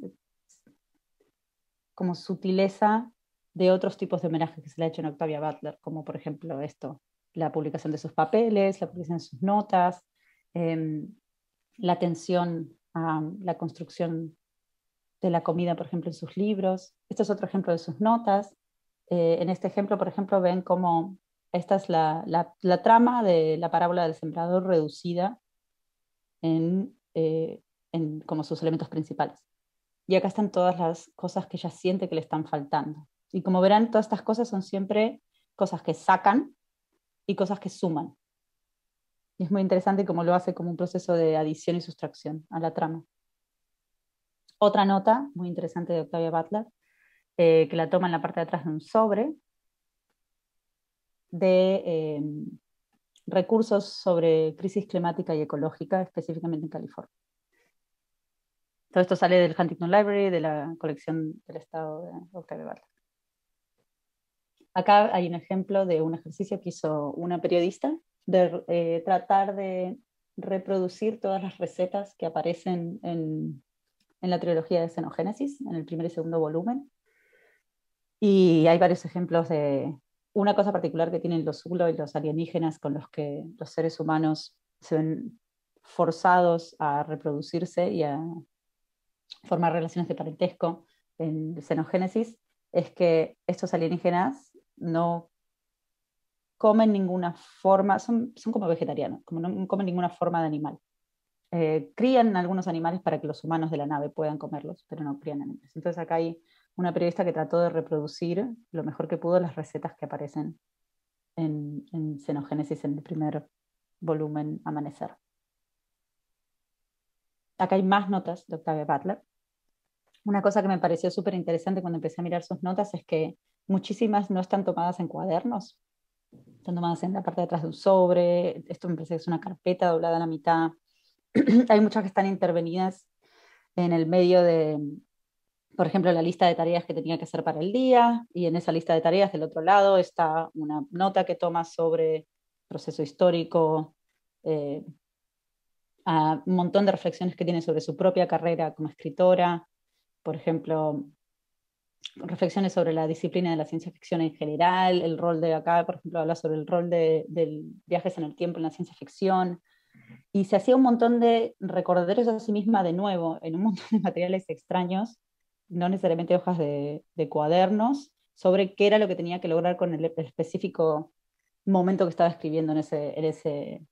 como sutileza de otros tipos de homenajes que se le ha hecho en Octavia Butler, como por ejemplo esto, la publicación de sus papeles, la publicación de sus notas, em, la atención a la construcción de la comida, por ejemplo, en sus libros. Este es otro ejemplo de sus notas. Eh, en este ejemplo, por ejemplo, ven cómo esta es la, trama de la parábola del sembrador reducida eh, en, como sus elementos principales. Y acá están todas las cosas que ella siente que le están faltando. Y como verán, todas estas cosas son siempre cosas que sacan y cosas que suman. Y es muy interesante cómo lo hace como un proceso de adición y sustracción a la trama. Otra nota muy interesante de Octavia Butler, eh, que la toma en la parte de atrás de un sobre, de em, recursos sobre crisis climática y ecológica, específicamente en California. Todo esto sale del Huntington Library, de la colección del estado de Octavia Butler. Acá hay un ejemplo de un ejercicio que hizo una periodista de eh, tratar de reproducir todas las recetas que aparecen en, en la trilogía de Xenogénesis, en el primer y segundo volumen. Y hay varios ejemplos de una cosa particular que tienen los hulos y los alienígenas con los que los seres humanos se ven forzados a reproducirse y a formar relaciones de parentesco en Xenogénesis, es que estos alienígenas no comen ninguna forma, son, como vegetarianos, como no comen ninguna forma de animal. Eh, crían algunos animales para que los humanos de la nave puedan comerlos, pero no crían animales. Entonces acá hay una periodista que trató de reproducir lo mejor que pudo las recetas que aparecen en, en Xenogénesis en el primer volumen Amanecer. Acá hay más notas de Octavia Butler. Una cosa que me pareció súper interesante cuando empecé a mirar sus notas es que muchísimas no están tomadas en cuadernos, están tomadas en la parte de atrás de un sobre, esto me parece que es una carpeta doblada a la mitad. Hay muchas que están intervenidas en el medio de, por ejemplo, la lista de tareas que tenía que hacer para el día, y en esa lista de tareas del otro lado está una nota que toma sobre proceso histórico, eh, a un montón de reflexiones que tiene sobre su propia carrera como escritora. Por ejemplo, reflexiones sobre la disciplina de la ciencia ficción en general, el rol de acá, por ejemplo, habla sobre el rol de, viajes en el tiempo en la ciencia ficción, y se hacía un montón de recorderos a sí misma de nuevo, en un montón de materiales extraños, no necesariamente hojas de, cuadernos, sobre qué era lo que tenía que lograr con el, específico momento que estaba escribiendo en ese, en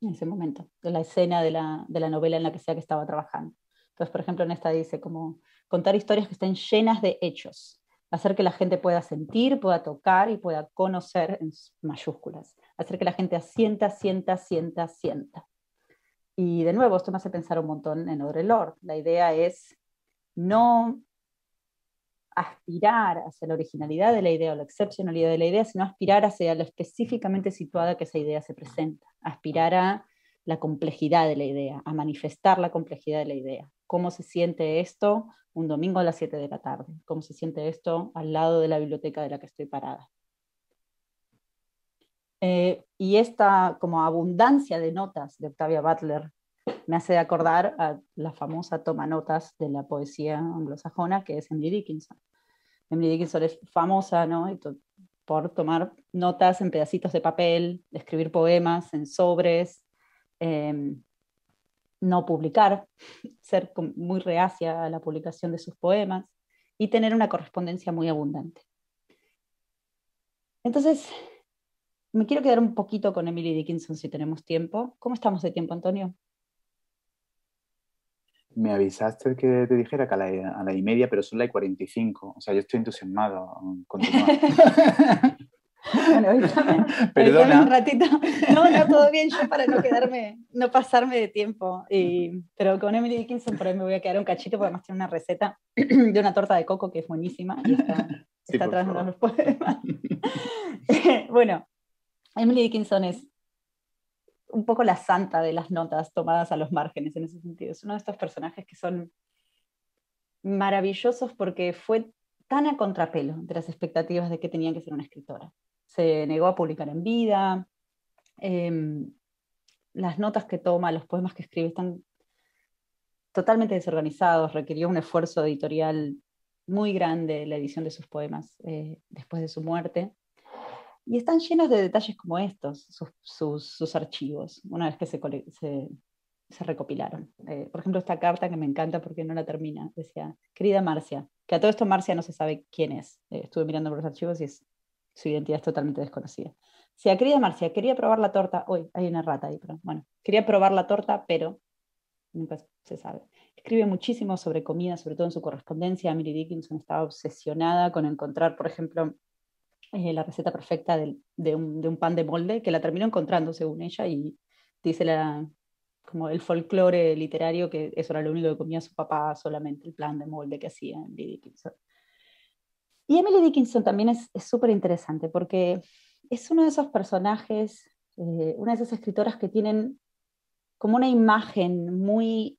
en ese momento, de la escena de la, de la novela en la que sea que estaba trabajando. Entonces, por ejemplo, en esta dice como contar historias que estén llenas de hechos, hacer que la gente pueda sentir, pueda tocar y pueda conocer en mayúsculas, hacer que la gente asienta, sienta, sienta, sienta. Y de nuevo, esto me hace pensar un montón en Orelor. La idea es no aspirar hacia la originalidad de la idea o la excepcionalidad de la idea, sino aspirar hacia lo específicamente situada que esa idea se presenta, aspirar a la complejidad de la idea, a manifestar la complejidad de la idea, cómo se siente esto un domingo a las 7 de la tarde, cómo se siente esto al lado de la biblioteca de la que estoy parada. Eh, y esta como abundancia de notas de Octavia Butler me hace acordar a la famosa toma notas de la poesía anglosajona que es Emily Dickinson. Emily Dickinson es famosa ¿no? por tomar notas en pedacitos de papel, escribir poemas en sobres, eh, no publicar, ser muy reacia a la publicación de sus poemas y tener una correspondencia muy abundante. Entonces, me quiero quedar un poquito con Emily Dickinson si tenemos tiempo. ¿Cómo estamos de tiempo, Antonio? Me avisaste que te dijera que a la, y media, pero son la y 45. O sea, yo estoy entusiasmado. Continuar. Bueno, Un ratito. No, no, todo bien, yo para no quedarme, no pasarme de tiempo. pero con Emily Dickinson por ahí me voy a quedar un cachito, porque además tiene una receta de una torta de coco que es buenísima y está, atrás de los poemas. bueno, Emily Dickinson es un poco la santa de las notas tomadas a los márgenes en ese sentido. Es uno de estos personajes que son maravillosos porque fue tan a contrapelo de las expectativas de que tenía que ser una escritora se negó a publicar en vida. Em, las notas que toma, los poemas que escribe están totalmente desorganizados, requirió un esfuerzo editorial muy grande la edición de sus poemas eh, después de su muerte. Y están llenos de detalles como estos, sus, sus, archivos, una vez que se, se, recopilaron. Eh, por ejemplo, esta carta que me encanta porque no la termina, decía, querida Marcia, que a todo esto Marcia no se sabe quién es. Eh, estuve mirando los archivos y es su identidad es totalmente desconocida. Se quería marcia quería probar la torta. Hoy hay una rata ahí, pero bueno, quería probar la torta, pero nunca se sabe. Escribe muchísimo sobre comida, sobre todo en su correspondencia. Amiri Dickinson estaba obsesionada con encontrar, por ejemplo, eh, la receta perfecta de, de, un, pan de molde, que la terminó encontrando según ella y dice la, como el folclore literario que eso era lo único que comía su papá, solamente el pan de molde que hacía Emily Dickinson. Y Emily Dickinson también es súper interesante porque es uno de esos personajes, eh, una de esas escritoras que tienen como una imagen muy,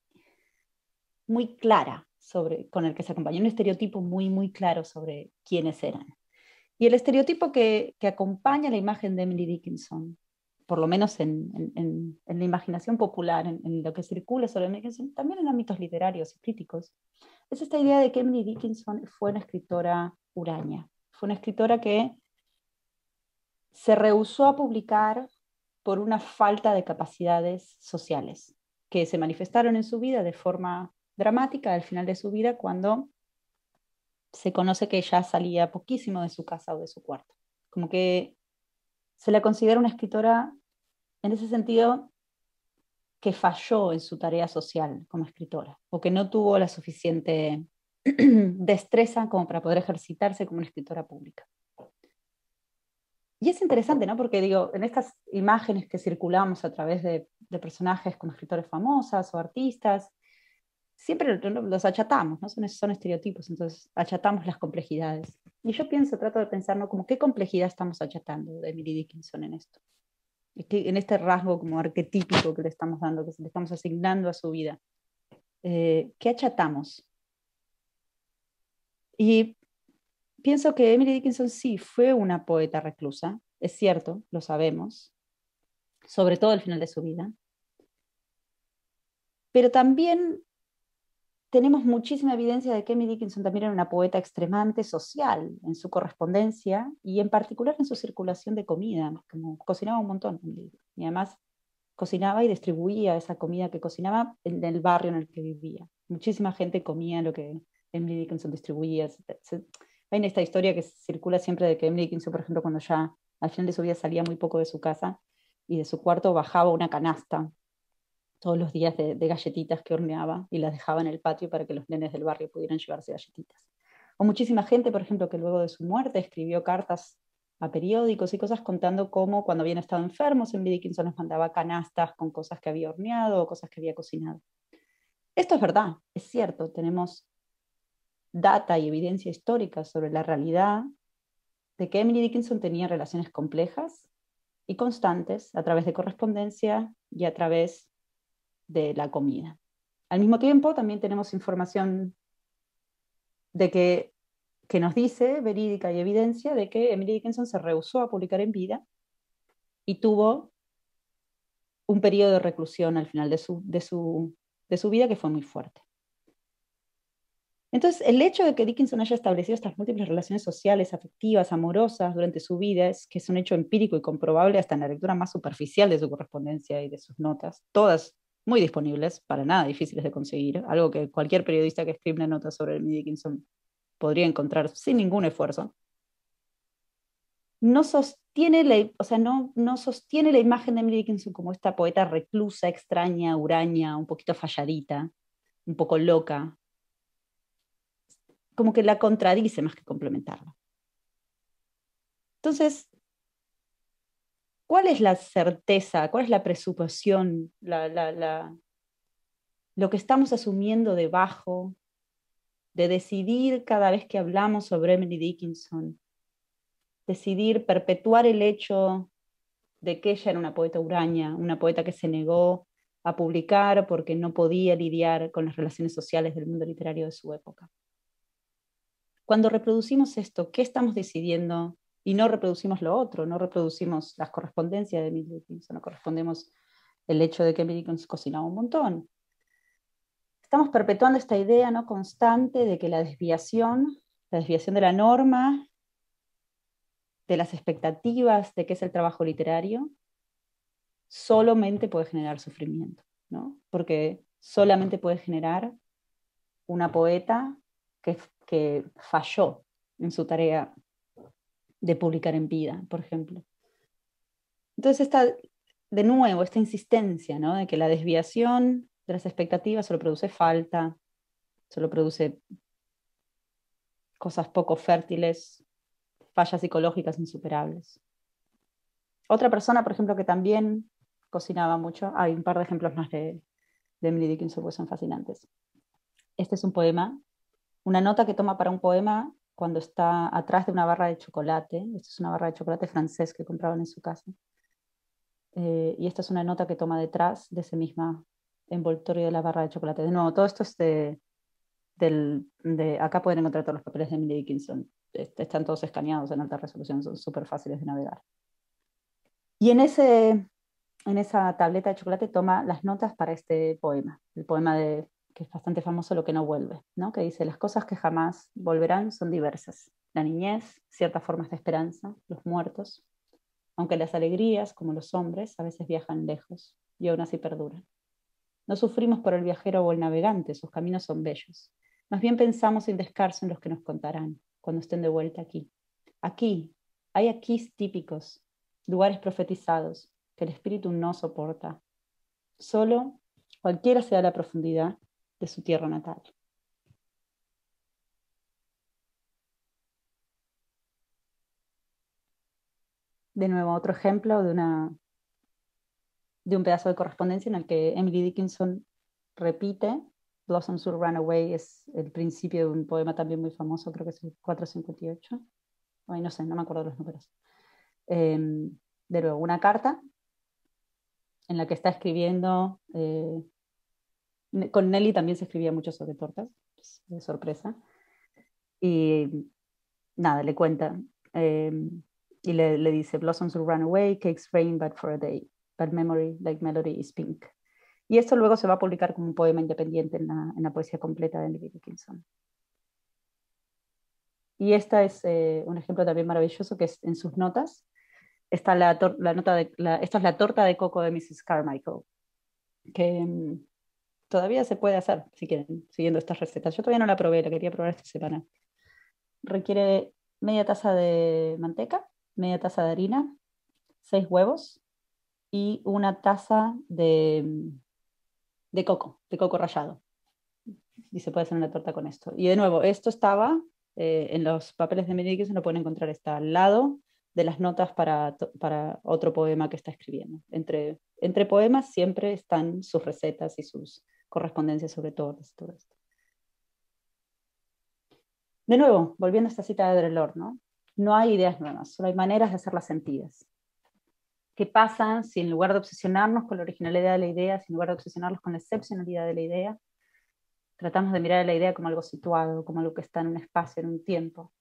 muy clara sobre, con el que se acompaña, un estereotipo muy, muy claro sobre quiénes eran. Y el estereotipo que, acompaña la imagen de Emily Dickinson, por lo menos en, en la imaginación popular, en, lo que circula sobre Emily Dickinson, también en ámbitos literarios y críticos, es esta idea de que Emily Dickinson fue una escritora fue una escritora que se rehusó a publicar por una falta de capacidades sociales que se manifestaron en su vida de forma dramática al final de su vida cuando se conoce que ella salía poquísimo de su casa o de su cuarto. Como que se la considera una escritora en ese sentido que falló en su tarea social como escritora o que no tuvo la suficiente destreza como para poder ejercitarse como una escritora pública. Y es interesante, ¿no? Porque digo, en estas imágenes que circulamos a través de, personajes como escritores famosas o artistas, siempre los achatamos, ¿no? Son, son, estereotipos, entonces achatamos las complejidades. Y yo pienso, trato de pensar, Como qué complejidad estamos achatando de Emily Dickinson en esto. En este rasgo como arquetípico que le estamos dando, que le estamos asignando a su vida. Eh, ¿Qué achatamos? Y pienso que Emily Dickinson sí fue una poeta reclusa, es cierto, lo sabemos, sobre todo al final de su vida. Pero también tenemos muchísima evidencia de que Emily Dickinson también era una poeta extremadamente social en su correspondencia y en particular en su circulación de comida, como cocinaba un montón y además cocinaba y distribuía esa comida que cocinaba en el barrio en el que vivía. Muchísima gente comía lo que Emily Dickinson distribuía. hay en esta historia que circula siempre de que Emily Dickinson, por ejemplo, cuando ya al final de su vida salía muy poco de su casa y de su cuarto bajaba una canasta todos los días de, galletitas que horneaba y las dejaba en el patio para que los nenes del barrio pudieran llevarse galletitas. O muchísima gente, por ejemplo, que luego de su muerte escribió cartas a periódicos y cosas contando cómo cuando habían estado enfermos Emily Dickinson les mandaba canastas con cosas que había horneado o cosas que había cocinado. Esto es verdad, es cierto, tenemos data y evidencia histórica sobre la realidad de que Emily Dickinson tenía relaciones complejas y constantes a través de correspondencia y a través de la comida. Al mismo tiempo, también tenemos información de que, nos dice, verídica y evidencia, de que Emily Dickinson se rehusó a publicar en vida y tuvo un periodo de reclusión al final de su vida que fue muy fuerte. Entonces, el hecho de que Dickinson haya establecido estas múltiples relaciones sociales, afectivas, amorosas durante su vida, es que es un hecho empírico y comprobable hasta en la lectura más superficial de su correspondencia y de sus notas, todas muy disponibles, para nada difíciles de conseguir, algo que cualquier periodista que escribe una nota sobre Dickinson podría encontrar sin ningún esfuerzo. No sostiene, la, o sea, no, sostiene la imagen de Emily Dickinson como esta poeta reclusa, extraña, huraña, un poquito falladita, un poco loca, como que la contradice más que complementarla. Entonces, ¿cuál es la certeza? ¿Cuál es la presuposición? lo que estamos asumiendo debajo de decidir cada vez que hablamos sobre Emily Dickinson, decidir perpetuar el hecho de que ella era una poeta huraña, una poeta que se negó a publicar porque no podía lidiar con las relaciones sociales del mundo literario de su época. Cuando reproducimos esto, ¿qué estamos decidiendo? Y no reproducimos lo otro, no reproducimos las correspondencias de Emily no correspondemos el hecho de que Emily cocinaba un montón. Estamos perpetuando esta idea ¿no? constante de que la desviación, la desviación de la norma, de las expectativas de qué es el trabajo literario, solamente puede generar sufrimiento, ¿no? porque solamente puede generar una poeta que, falló en su tarea de publicar en vida, por ejemplo. Entonces está de nuevo esta insistencia ¿no? de que la desviación de las expectativas solo produce falta, solo produce cosas poco fértiles, fallas psicológicas insuperables. Otra persona, por ejemplo, que también cocinaba mucho, hay un par de ejemplos más de, de Emily Dickinson que son fascinantes. Este es un poema una nota que toma para un poema cuando está atrás de una barra de chocolate. Esta es una barra de chocolate francés que compraban en su casa. Eh, y esta es una nota que toma detrás de ese mismo envoltorio de la barra de chocolate. De nuevo, todo esto es de, del, de acá pueden encontrar todos los papeles de Emily Dickinson. Están todos escaneados en alta resolución, son súper fáciles de navegar. Y en, ese, en esa tableta de chocolate toma las notas para este poema, el poema de que es bastante famoso Lo que no vuelve, ¿no? que dice, las cosas que jamás volverán son diversas. La niñez, ciertas formas de esperanza, los muertos, aunque las alegrías, como los hombres, a veces viajan lejos y aún así perduran. No sufrimos por el viajero o el navegante, sus caminos son bellos. Más bien pensamos sin descanso en los que nos contarán cuando estén de vuelta aquí. Aquí, hay aquí típicos, lugares profetizados que el espíritu no soporta. Solo, cualquiera sea la profundidad, de su tierra natal. De nuevo, otro ejemplo de, una, de un pedazo de correspondencia en el que Emily Dickinson repite, Blossom Sur Runaway es el principio de un poema también muy famoso, creo que es el 458. Ay, no sé, no me acuerdo los números. Em, de nuevo, una carta en la que está escribiendo eh, con Nelly también se escribía mucho sobre tortas, pues, de sorpresa. Y nada, le cuenta. Em, y le, dice, Blossoms will run away, cakes rain but for a day, but memory like melody is pink. Y esto luego se va a publicar como un poema independiente en la, poesía completa de Nelly Dickinson. Y esta es eh, un ejemplo también maravilloso que es en sus notas. Está la, nota de, esta es la torta de coco de Mrs. Carmichael, que em, Todavía se puede hacer, si quieren, siguiendo estas recetas. Yo todavía no la probé, la quería probar esta semana. Requiere media taza de manteca, media taza de harina, seis huevos y una taza de, de coco, de coco rallado. Y se puede hacer una torta con esto. Y de nuevo, esto estaba eh, en los papeles de que se lo pueden encontrar, está al lado de las notas para, para otro poema que está escribiendo. Entre, entre poemas siempre están sus recetas y sus, correspondencia sobre todo, todo esto. De nuevo, volviendo a esta cita de Drelor, ¿no? No hay ideas nuevas, solo hay maneras de hacerlas sentidas. ¿Qué pasa si en lugar de obsesionarnos con la originalidad de la idea, sin en lugar de obsesionarnos con la excepcionalidad de la idea, tratamos de mirar a la idea como algo situado, como algo que está en un espacio, en un tiempo?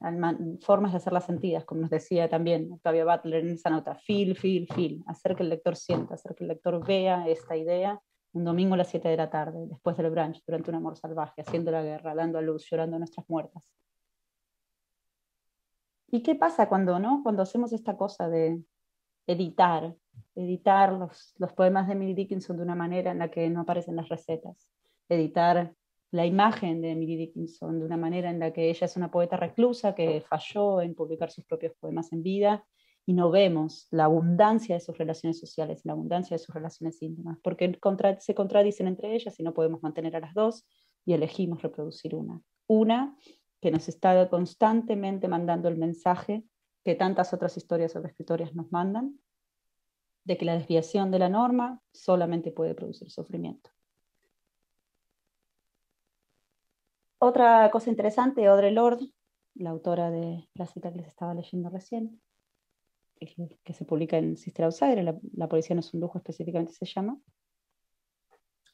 hay Formas de hacerlas sentidas, como nos decía también Octavio Butler en esa nota, feel, feel, feel, hacer que el lector sienta, hacer que el lector vea esta idea un domingo a las 7 de la tarde, después del brunch, durante un amor salvaje, haciendo la guerra, dando a luz, llorando a nuestras muertas. ¿Y qué pasa cuando, no? cuando hacemos esta cosa de editar, editar los, los poemas de Emily Dickinson de una manera en la que no aparecen las recetas, editar la imagen de Emily Dickinson de una manera en la que ella es una poeta reclusa que falló en publicar sus propios poemas en vida y no vemos la abundancia de sus relaciones sociales, la abundancia de sus relaciones íntimas, porque se contradicen entre ellas y no podemos mantener a las dos y elegimos reproducir una. Una que nos está constantemente mandando el mensaje que tantas otras historias o escritorias nos mandan, de que la desviación de la norma solamente puede producir sufrimiento. Otra cosa interesante, Audrey Lord, la autora de la cita que les estaba leyendo recién, que se publica en Sister Outsider, la, policía no es un lujo específicamente se llama,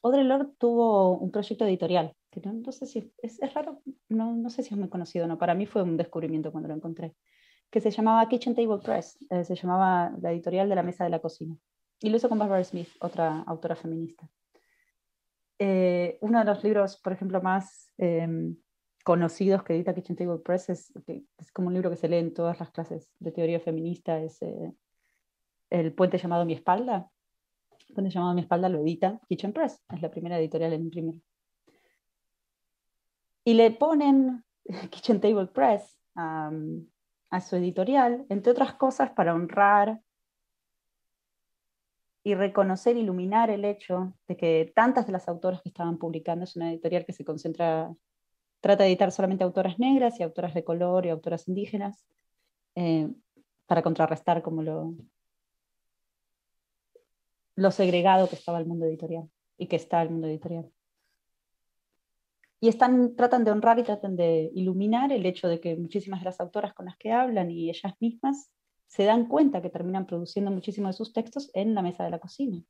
Audre Lorde tuvo un proyecto editorial, que no, sé si es, raro, no, no, sé si es muy conocido o no, para mí fue un descubrimiento cuando lo encontré, que se llamaba Kitchen Table Press, eh, se llamaba la editorial de la mesa de la cocina, y lo hizo con Barbara Smith, otra autora feminista. Eh, uno de los libros, por ejemplo, más... Em, conocidos que edita Kitchen Table Press, es, como un libro que se lee en todas las clases de teoría feminista, es eh, El puente llamado Mi espalda. El puente llamado Mi espalda lo edita Kitchen Press, es la primera editorial en imprimir. Y le ponen Kitchen Table Press a su editorial, entre otras cosas, para honrar y reconocer, iluminar el hecho de que tantas de las autoras que estaban publicando es una editorial que se concentra trata de editar solamente autoras negras y autoras de color y autoras indígenas, eh, para contrarrestar como lo, lo segregado que estaba el mundo editorial y que está el mundo editorial. Y están, tratan de honrar y tratan de iluminar el hecho de que muchísimas de las autoras con las que hablan y ellas mismas se dan cuenta que terminan produciendo muchísimo de sus textos en la mesa de la cocina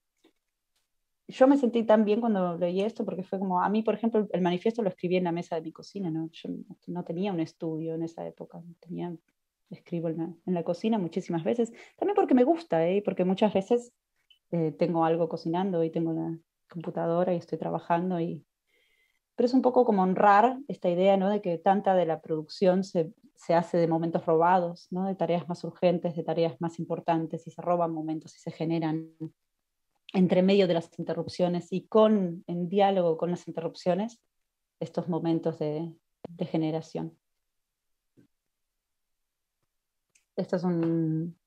yo me sentí tan bien cuando leí esto porque fue como, a mí, por ejemplo, el manifiesto lo escribí en la mesa de mi cocina, ¿no? Yo no tenía un estudio en esa época, escribo en la, cocina muchísimas veces, también porque me gusta, ¿eh? porque muchas veces eh, tengo algo cocinando y tengo la computadora y estoy trabajando y... Pero es un poco como honrar esta idea ¿no? de que tanta de la producción se, se hace de momentos robados, ¿no? de tareas más urgentes, de tareas más importantes, y se roban momentos y se generan entre medio de las interrupciones y con, en diálogo con las interrupciones, estos momentos de, generación. Esto es un,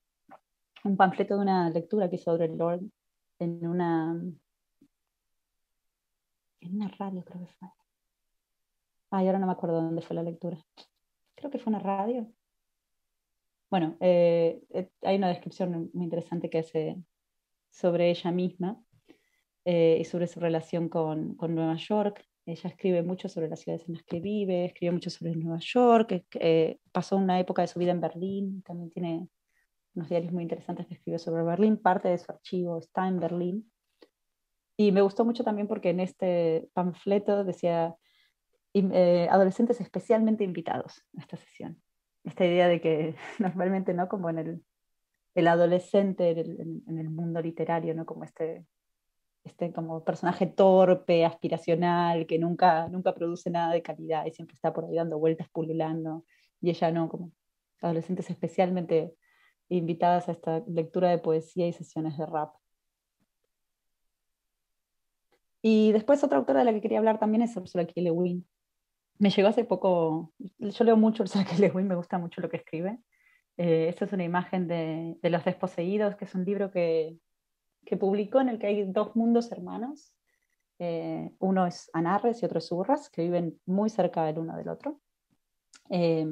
un, panfleto de una lectura que hizo el Lord en una, en una radio, creo que fue. Ay, ahora no me acuerdo dónde fue la lectura. Creo que fue una radio. Bueno, eh, eh, hay una descripción muy interesante que hace sobre ella misma eh, y sobre su relación con, Nueva York. Ella escribe mucho sobre las ciudades en las que vive, escribe mucho sobre Nueva York, eh, pasó una época de su vida en Berlín, también tiene unos diarios muy interesantes que escribe sobre Berlín, parte de su archivo está en Berlín. Y me gustó mucho también porque en este panfleto decía, eh, adolescentes especialmente invitados a esta sesión. Esta idea de que normalmente, ¿no? Como en el el adolescente en el, mundo literario, ¿no? Como este, este como personaje torpe, aspiracional, que nunca, nunca produce nada de calidad y siempre está por ahí dando vueltas, pululando, y ella no, como adolescentes especialmente invitadas a esta lectura de poesía y sesiones de rap. Y después otra autora de la que quería hablar también es Ursula K. Lewin. Me llegó hace poco, yo leo mucho Ursula K. Lewin, me gusta mucho lo que escribe, eh, esta es una imagen de, Los Desposeídos, que es un libro que, publicó en el que hay dos mundos hermanos. Eh, uno es Anarres y otro es Urras, que viven muy cerca el uno del otro. Eh,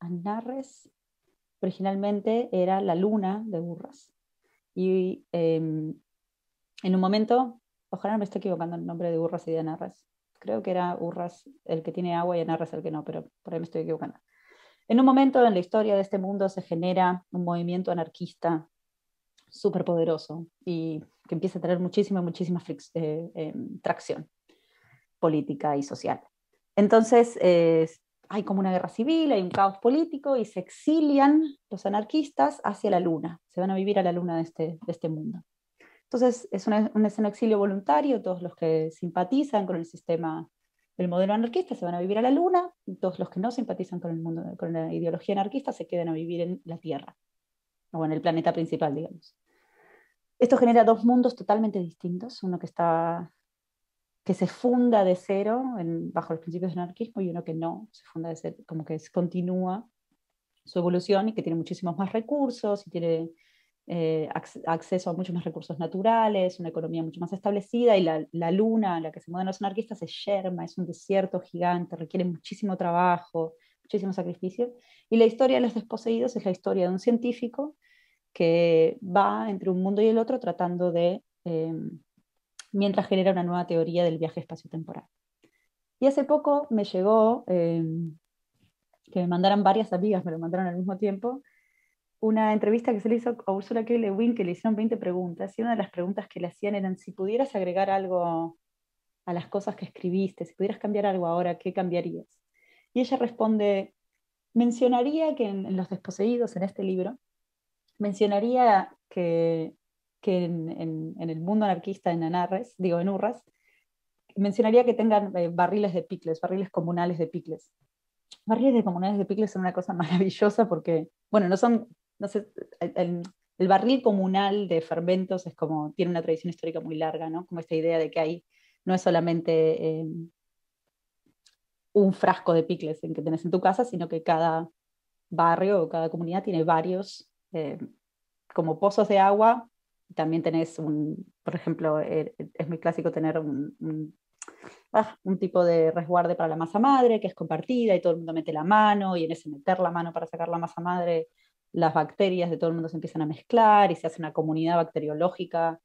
Anarres originalmente era la luna de Urras. Y eh, en un momento, ojalá no me esté equivocando el nombre de Urras y de Anarres. Creo que era Urras el que tiene agua y Anarres el que no, pero por ahí me estoy equivocando. En un momento en la historia de este mundo se genera un movimiento anarquista súper poderoso y que empieza a tener muchísima, muchísima eh, eh, tracción política y social. Entonces, eh, hay como una guerra civil, hay un caos político y se exilian los anarquistas hacia la luna, se van a vivir a la luna de este, de este mundo. Entonces, es, un, es exilio voluntario, todos los que simpatizan con el sistema, el modelo anarquista, se van a vivir a la luna, todos los que no simpatizan con el mundo, con la ideología anarquista, se quedan a vivir en la Tierra, o en el planeta principal, digamos. Esto genera dos mundos totalmente distintos, uno que está que se funda de cero en, bajo los principios del anarquismo y uno que no se funda de cero, como que es, continúa su evolución y que tiene muchísimos más recursos y tiene eh, acceso a muchos más recursos naturales, una economía mucho más establecida y la, luna en la que se mueven los anarquistas es yerma, es un desierto gigante, requiere muchísimo trabajo, muchísimo sacrificio. Y la historia de los desposeídos es la historia de un científico que va entre un mundo y el otro tratando de, eh, mientras genera una nueva teoría del viaje espacio-temporal. Y hace poco me llegó eh, que me mandaran varias amigas, me lo mandaron al mismo tiempo, una entrevista que se le hizo a Ursula K. Le que le hicieron 20 preguntas y una de las preguntas que le hacían eran si pudieras agregar algo a las cosas que escribiste, si pudieras cambiar algo ahora, ¿qué cambiarías? Y ella responde, mencionaría que en, Los Desposeídos, en este libro, mencionaría que, en, el mundo anarquista, en Anarres, digo en Urras, mencionaría que tengan eh, barriles de picles, barriles comunales de picles. Barriles de comunales de picles son una cosa maravillosa porque, bueno, no son no sé, el, el, barril comunal de fermentos es como, tiene una tradición histórica muy larga, ¿no? Como esta idea de que hay, no es solamente eh, un frasco de picles en que tenés en tu casa, sino que cada barrio o cada comunidad tiene varios, eh, como pozos de agua, también tenés un, por ejemplo, eh, es muy clásico tener un, un ah, un tipo de resguarde para la masa madre que es compartida y todo el mundo mete la mano y en ese meter la mano para sacar la masa madre las bacterias de todo el mundo se empiezan a mezclar y se hace una comunidad bacteriológica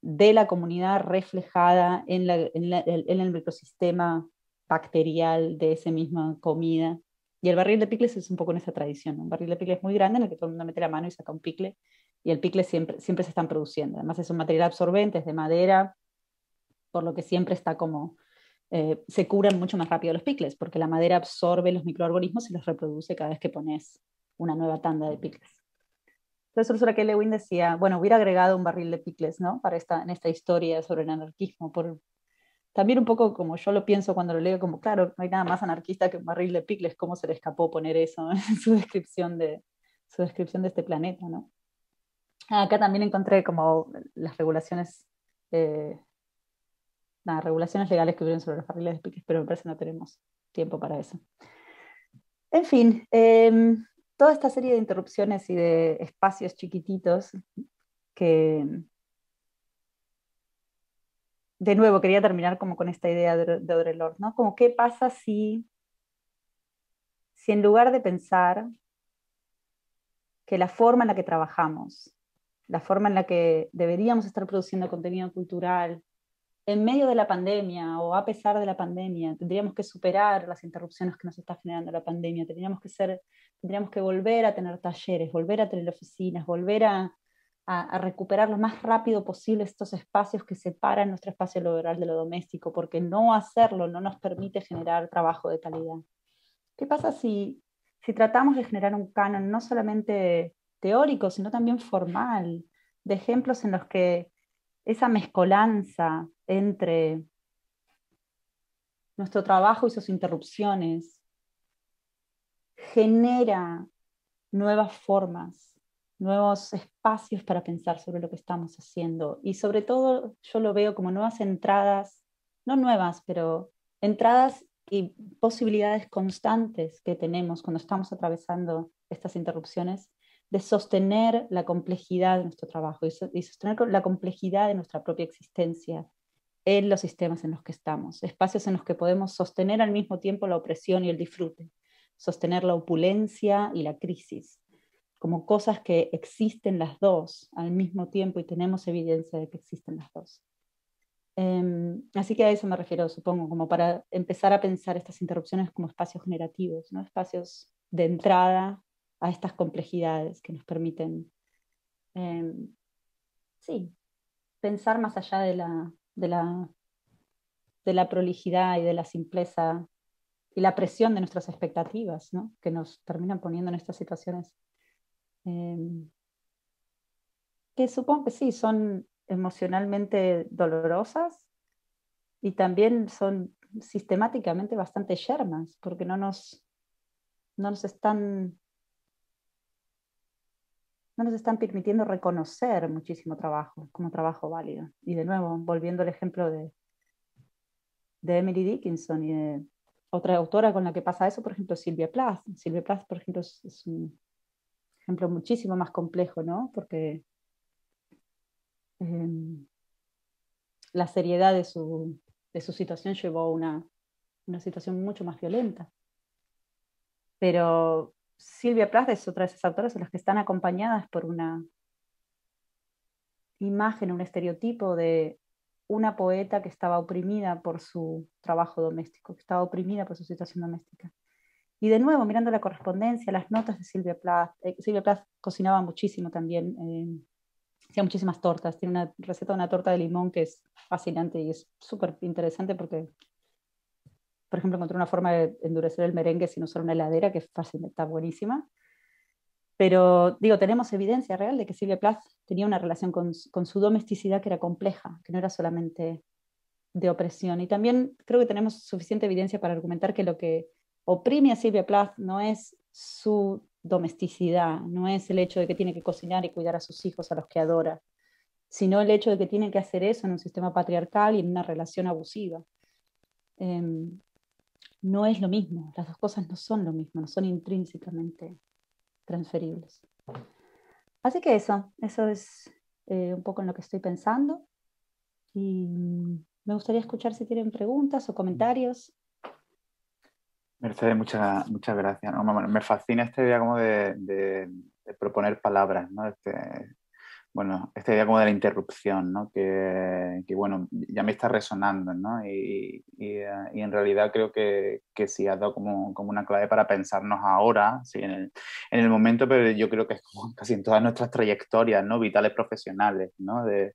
de la comunidad reflejada en, el microsistema bacterial de esa misma comida. Y el barril de picles es un poco en esa tradición. Un barril de picles muy grande en el que todo el mundo mete la mano y saca un picle. Y el picle siempre, siempre se están produciendo. Además es un material absorbente, es de madera, por lo que siempre está como... Eh, se curan mucho más rápido los picles, porque la madera absorbe los microorganismos y los reproduce cada vez que pones una nueva tanda de picles. Entonces Ursula K. Lewin decía, bueno, hubiera agregado un barril de picles, ¿no? Para esta, en esta historia sobre el anarquismo, por, también un poco como yo lo pienso cuando lo leo, como claro, no hay nada más anarquista que un barril de picles, ¿cómo se le escapó poner eso en su descripción de, su descripción de este planeta? ¿no? Acá también encontré como las regulaciones, las eh, regulaciones legales que hubieron sobre los barriles de picles, pero me parece que no tenemos tiempo para eso. En fin, em, toda esta serie de interrupciones y de espacios chiquititos que, de nuevo, quería terminar como con esta idea de, de ¿no? Como qué pasa si, si en lugar de pensar que la forma en la que trabajamos, la forma en la que deberíamos estar produciendo contenido cultural, en medio de la pandemia o a pesar de la pandemia. Tendríamos que superar las interrupciones que nos está generando la pandemia. Tendríamos que, ser, tendríamos que volver a tener talleres, volver a tener oficinas, volver a, recuperar lo más rápido posible estos espacios que separan nuestro espacio laboral de lo doméstico, porque no hacerlo no nos permite generar trabajo de calidad. ¿Qué pasa si, si tratamos de generar un canon no solamente teórico, sino también formal, de ejemplos en los que esa mezcolanza entre nuestro trabajo y sus interrupciones genera nuevas formas, nuevos espacios para pensar sobre lo que estamos haciendo. Y sobre todo yo lo veo como nuevas entradas, no nuevas, pero entradas y posibilidades constantes que tenemos cuando estamos atravesando estas interrupciones de sostener la complejidad de nuestro trabajo y sostener la complejidad de nuestra propia existencia en los sistemas en los que estamos, espacios en los que podemos sostener al mismo tiempo la opresión y el disfrute, sostener la opulencia y la crisis, como cosas que existen las dos al mismo tiempo y tenemos evidencia de que existen las dos. Em, así que a eso me refiero, supongo, como para empezar a pensar estas interrupciones como espacios generativos, ¿no? espacios de entrada a estas complejidades que nos permiten, em, pensar más allá de la, de, la, de la prolijidad y de la simpleza y la presión de nuestras expectativas, que nos terminan poniendo en estas situaciones. Em, que supongo que sí, son emocionalmente dolorosas y también son sistemáticamente bastante yermas, porque no nos, no nos están no nos están permitiendo reconocer muchísimo trabajo como trabajo válido. Y de nuevo, volviendo al ejemplo de, de Emily Dickinson y de otra autora con la que pasa eso, por ejemplo, Silvia Plath. Silvia Plath, por ejemplo, es, un ejemplo muchísimo más complejo, ¿no? Porque em, la seriedad de su, situación llevó a una, una situación mucho más violenta. Pero Silvia Plath es otra de esas autoras en las que están acompañadas por una imagen, un estereotipo de una poeta que estaba oprimida por su trabajo doméstico, que estaba oprimida por su situación doméstica. Y de nuevo, mirando la correspondencia, las notas de Silvia Plath, eh, Silvia Plath cocinaba muchísimo también, eh, hacía muchísimas tortas, tiene una receta de una torta de limón que es fascinante y es súper interesante porque por ejemplo, encontré una forma de endurecer el merengue sin usar una heladera, que es fácil, está buenísima. Pero digo, tenemos evidencia real de que Silvia Plath tenía una relación con, su domesticidad que era compleja, que no era solamente de opresión. Y también creo que tenemos suficiente evidencia para argumentar que lo que oprime a Silvia Plath no es su domesticidad, no es el hecho de que tiene que cocinar y cuidar a sus hijos, a los que adora, sino el hecho de que tiene que hacer eso en un sistema patriarcal y en una relación abusiva. Em, no es lo mismo, las dos cosas no son lo mismo, no son intrínsecamente transferibles. Así que eso, eso es eh, un poco en lo que estoy pensando. Y me gustaría escuchar si tienen preguntas o comentarios. Mercedes, muchas, muchas gracias. me fascina este idea como de, proponer palabras, ¿no? Este, bueno, esta idea como de la interrupción, ¿no? que, que bueno, ya me está resonando, ¿no? y, y, eh, y, en realidad creo que, que sí ha dado como, como, una clave para pensarnos ahora, sí, en el, en el, momento, pero yo creo que es como casi en todas nuestras trayectorias, ¿no? Vitales profesionales, ¿no? De,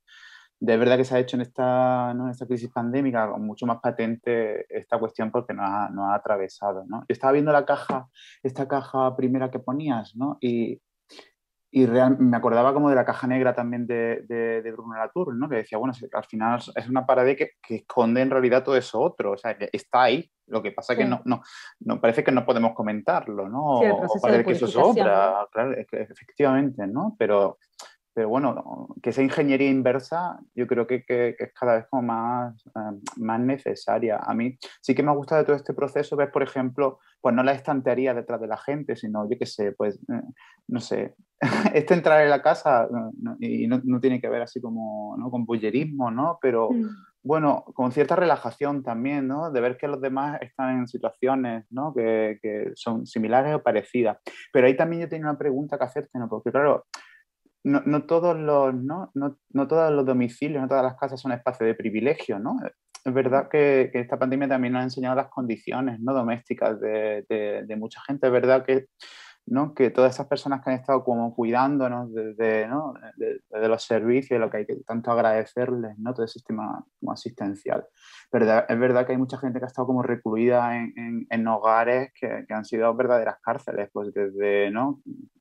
de verdad que se ha hecho en esta, en esta crisis pandémica mucho más patente esta cuestión porque nos ha, ha atravesado. ¿no? Yo estaba viendo la caja, esta caja primera que ponías, ¿no? y, y me acordaba como de la caja negra también de, de, de Bruno Latour, ¿no? que decía, bueno, al final es una pared que, que, esconde en realidad todo eso otro, o sea, está ahí, lo que pasa que no, no, no, parece que no podemos comentarlo, ¿no? o parece que eso es obra, claro, efectivamente, ¿no? Pero pero bueno, que esa ingeniería inversa yo creo que, es cada vez como más, eh, más necesaria. A mí sí que me ha gustado todo este proceso por ejemplo, pues no la estantería detrás de la gente, sino yo qué sé, pues eh, no sé, este entrar en la casa eh, y no, tiene que ver así como ¿no? con bullerismo, ¿no? Pero mm. bueno, con cierta relajación también, ¿no? De ver que los demás están en situaciones, ¿no? Que, son similares o parecidas. Pero ahí también yo tenía una pregunta que hacerte, ¿no? Porque claro no, no, todos los, ¿no? No, no, todos los domicilios, no todas las casas son espacios de privilegio, ¿no? Es verdad que, esta pandemia también nos ha enseñado las condiciones ¿no? domésticas de, de, mucha gente. Es verdad que, ¿no? que todas esas personas que han estado como cuidándonos desde de, los servicios, lo que hay que tanto agradecerles, ¿no? todo el sistema asistencial. Verdad, es verdad que hay mucha gente que ha estado como recluida en, en, en hogares que, que, han sido verdaderas cárceles, pues desde ¿no?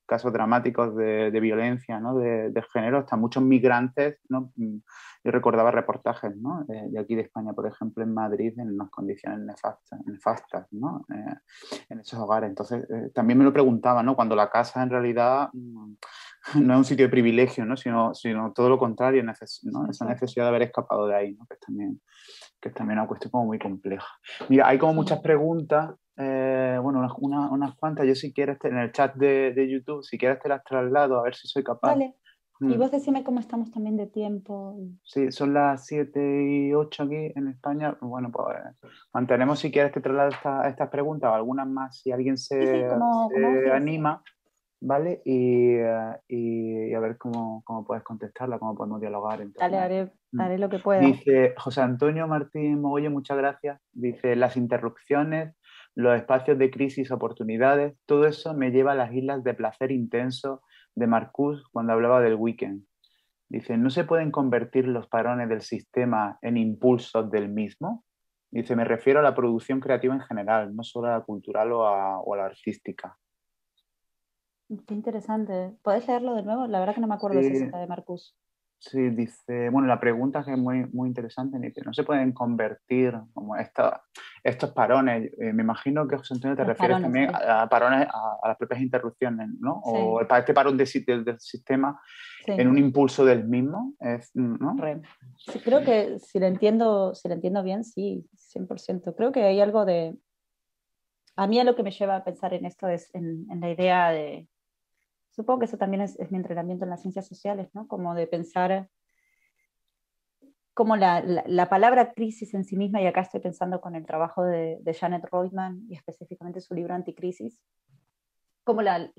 casos dramáticos de, violencia ¿no? de, género, hasta muchos migrantes. Mm, yo recordaba reportajes ¿no? Eh, de, aquí de España, por ejemplo, en Madrid, en unas condiciones nefastas, nefastas ¿no? Eh, en esos hogares. Entonces, eh, también me lo preguntaba, ¿no? cuando la casa en realidad mm, no es un sitio de privilegio, ¿no? sino, sino todo lo contrario, esa necesidad de haber escapado de ahí, ¿no? que, es también, que también una cuestión como muy compleja. Mira, hay como muchas preguntas eh, bueno, unas, cuantas, yo si quieres, en el chat de, de, YouTube, si quieres te las traslado, a ver si soy capaz. Vale. Y mm. vos decime cómo estamos también de tiempo. Sí, son las 7 y 8 aquí en España. Bueno, pues mantenemos si quieres te traslado estas preguntas o algunas más si alguien se, anima, ¿vale? Eh, y, y, a ver cómo, cómo puedes contestarla, cómo podemos dialogar. Entonces, Dale, haré, mm. haré lo que pueda. Dice José Antonio Martín Mogollón, muchas gracias. Dice, las interrupciones los espacios de crisis, oportunidades, todo eso me lleva a las islas de placer intenso de Marcus cuando hablaba del weekend. Dice, ¿no se pueden convertir los parones del sistema en impulsos del mismo? Dice, me refiero a la producción creativa en general, no solo a la cultural o a, la artística. Qué interesante. ¿Puedes leerlo de nuevo? La verdad que no me acuerdo de Marcus. Sí, dice, bueno, la pregunta que es muy, muy interesante, dice, ¿no se pueden convertir como esta, estos parones? Eh, me imagino que José Antonio te refieres también a, parones, a, las propias interrupciones, ¿no? O este parón del, sistema en un impulso del mismo, es, ¿no? creo que si lo entiendo, si lo entiendo bien, sí, 100%. Creo que hay algo de... A mí lo que me lleva a pensar en esto es en la idea de, Supongo que eso también es, mi entrenamiento en las ciencias sociales, ¿no? Como de pensar como la, palabra crisis en sí misma, y acá estoy pensando con el trabajo de, Janet Reutemann y específicamente su libro Anticrisis, como la,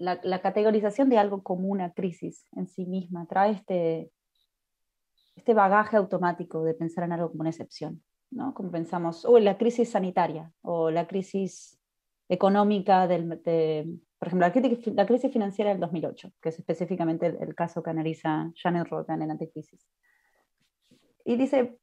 categorización de algo como una crisis en sí misma, trae este, este bagaje automático de pensar en algo como una excepción, ¿no? Como pensamos, oh, la crisis sanitaria o la crisis económica del, de, por ejemplo, la crisis, financiera del 2008, que es específicamente el, caso que analiza Janet Roth en Anticrisis. Y dice,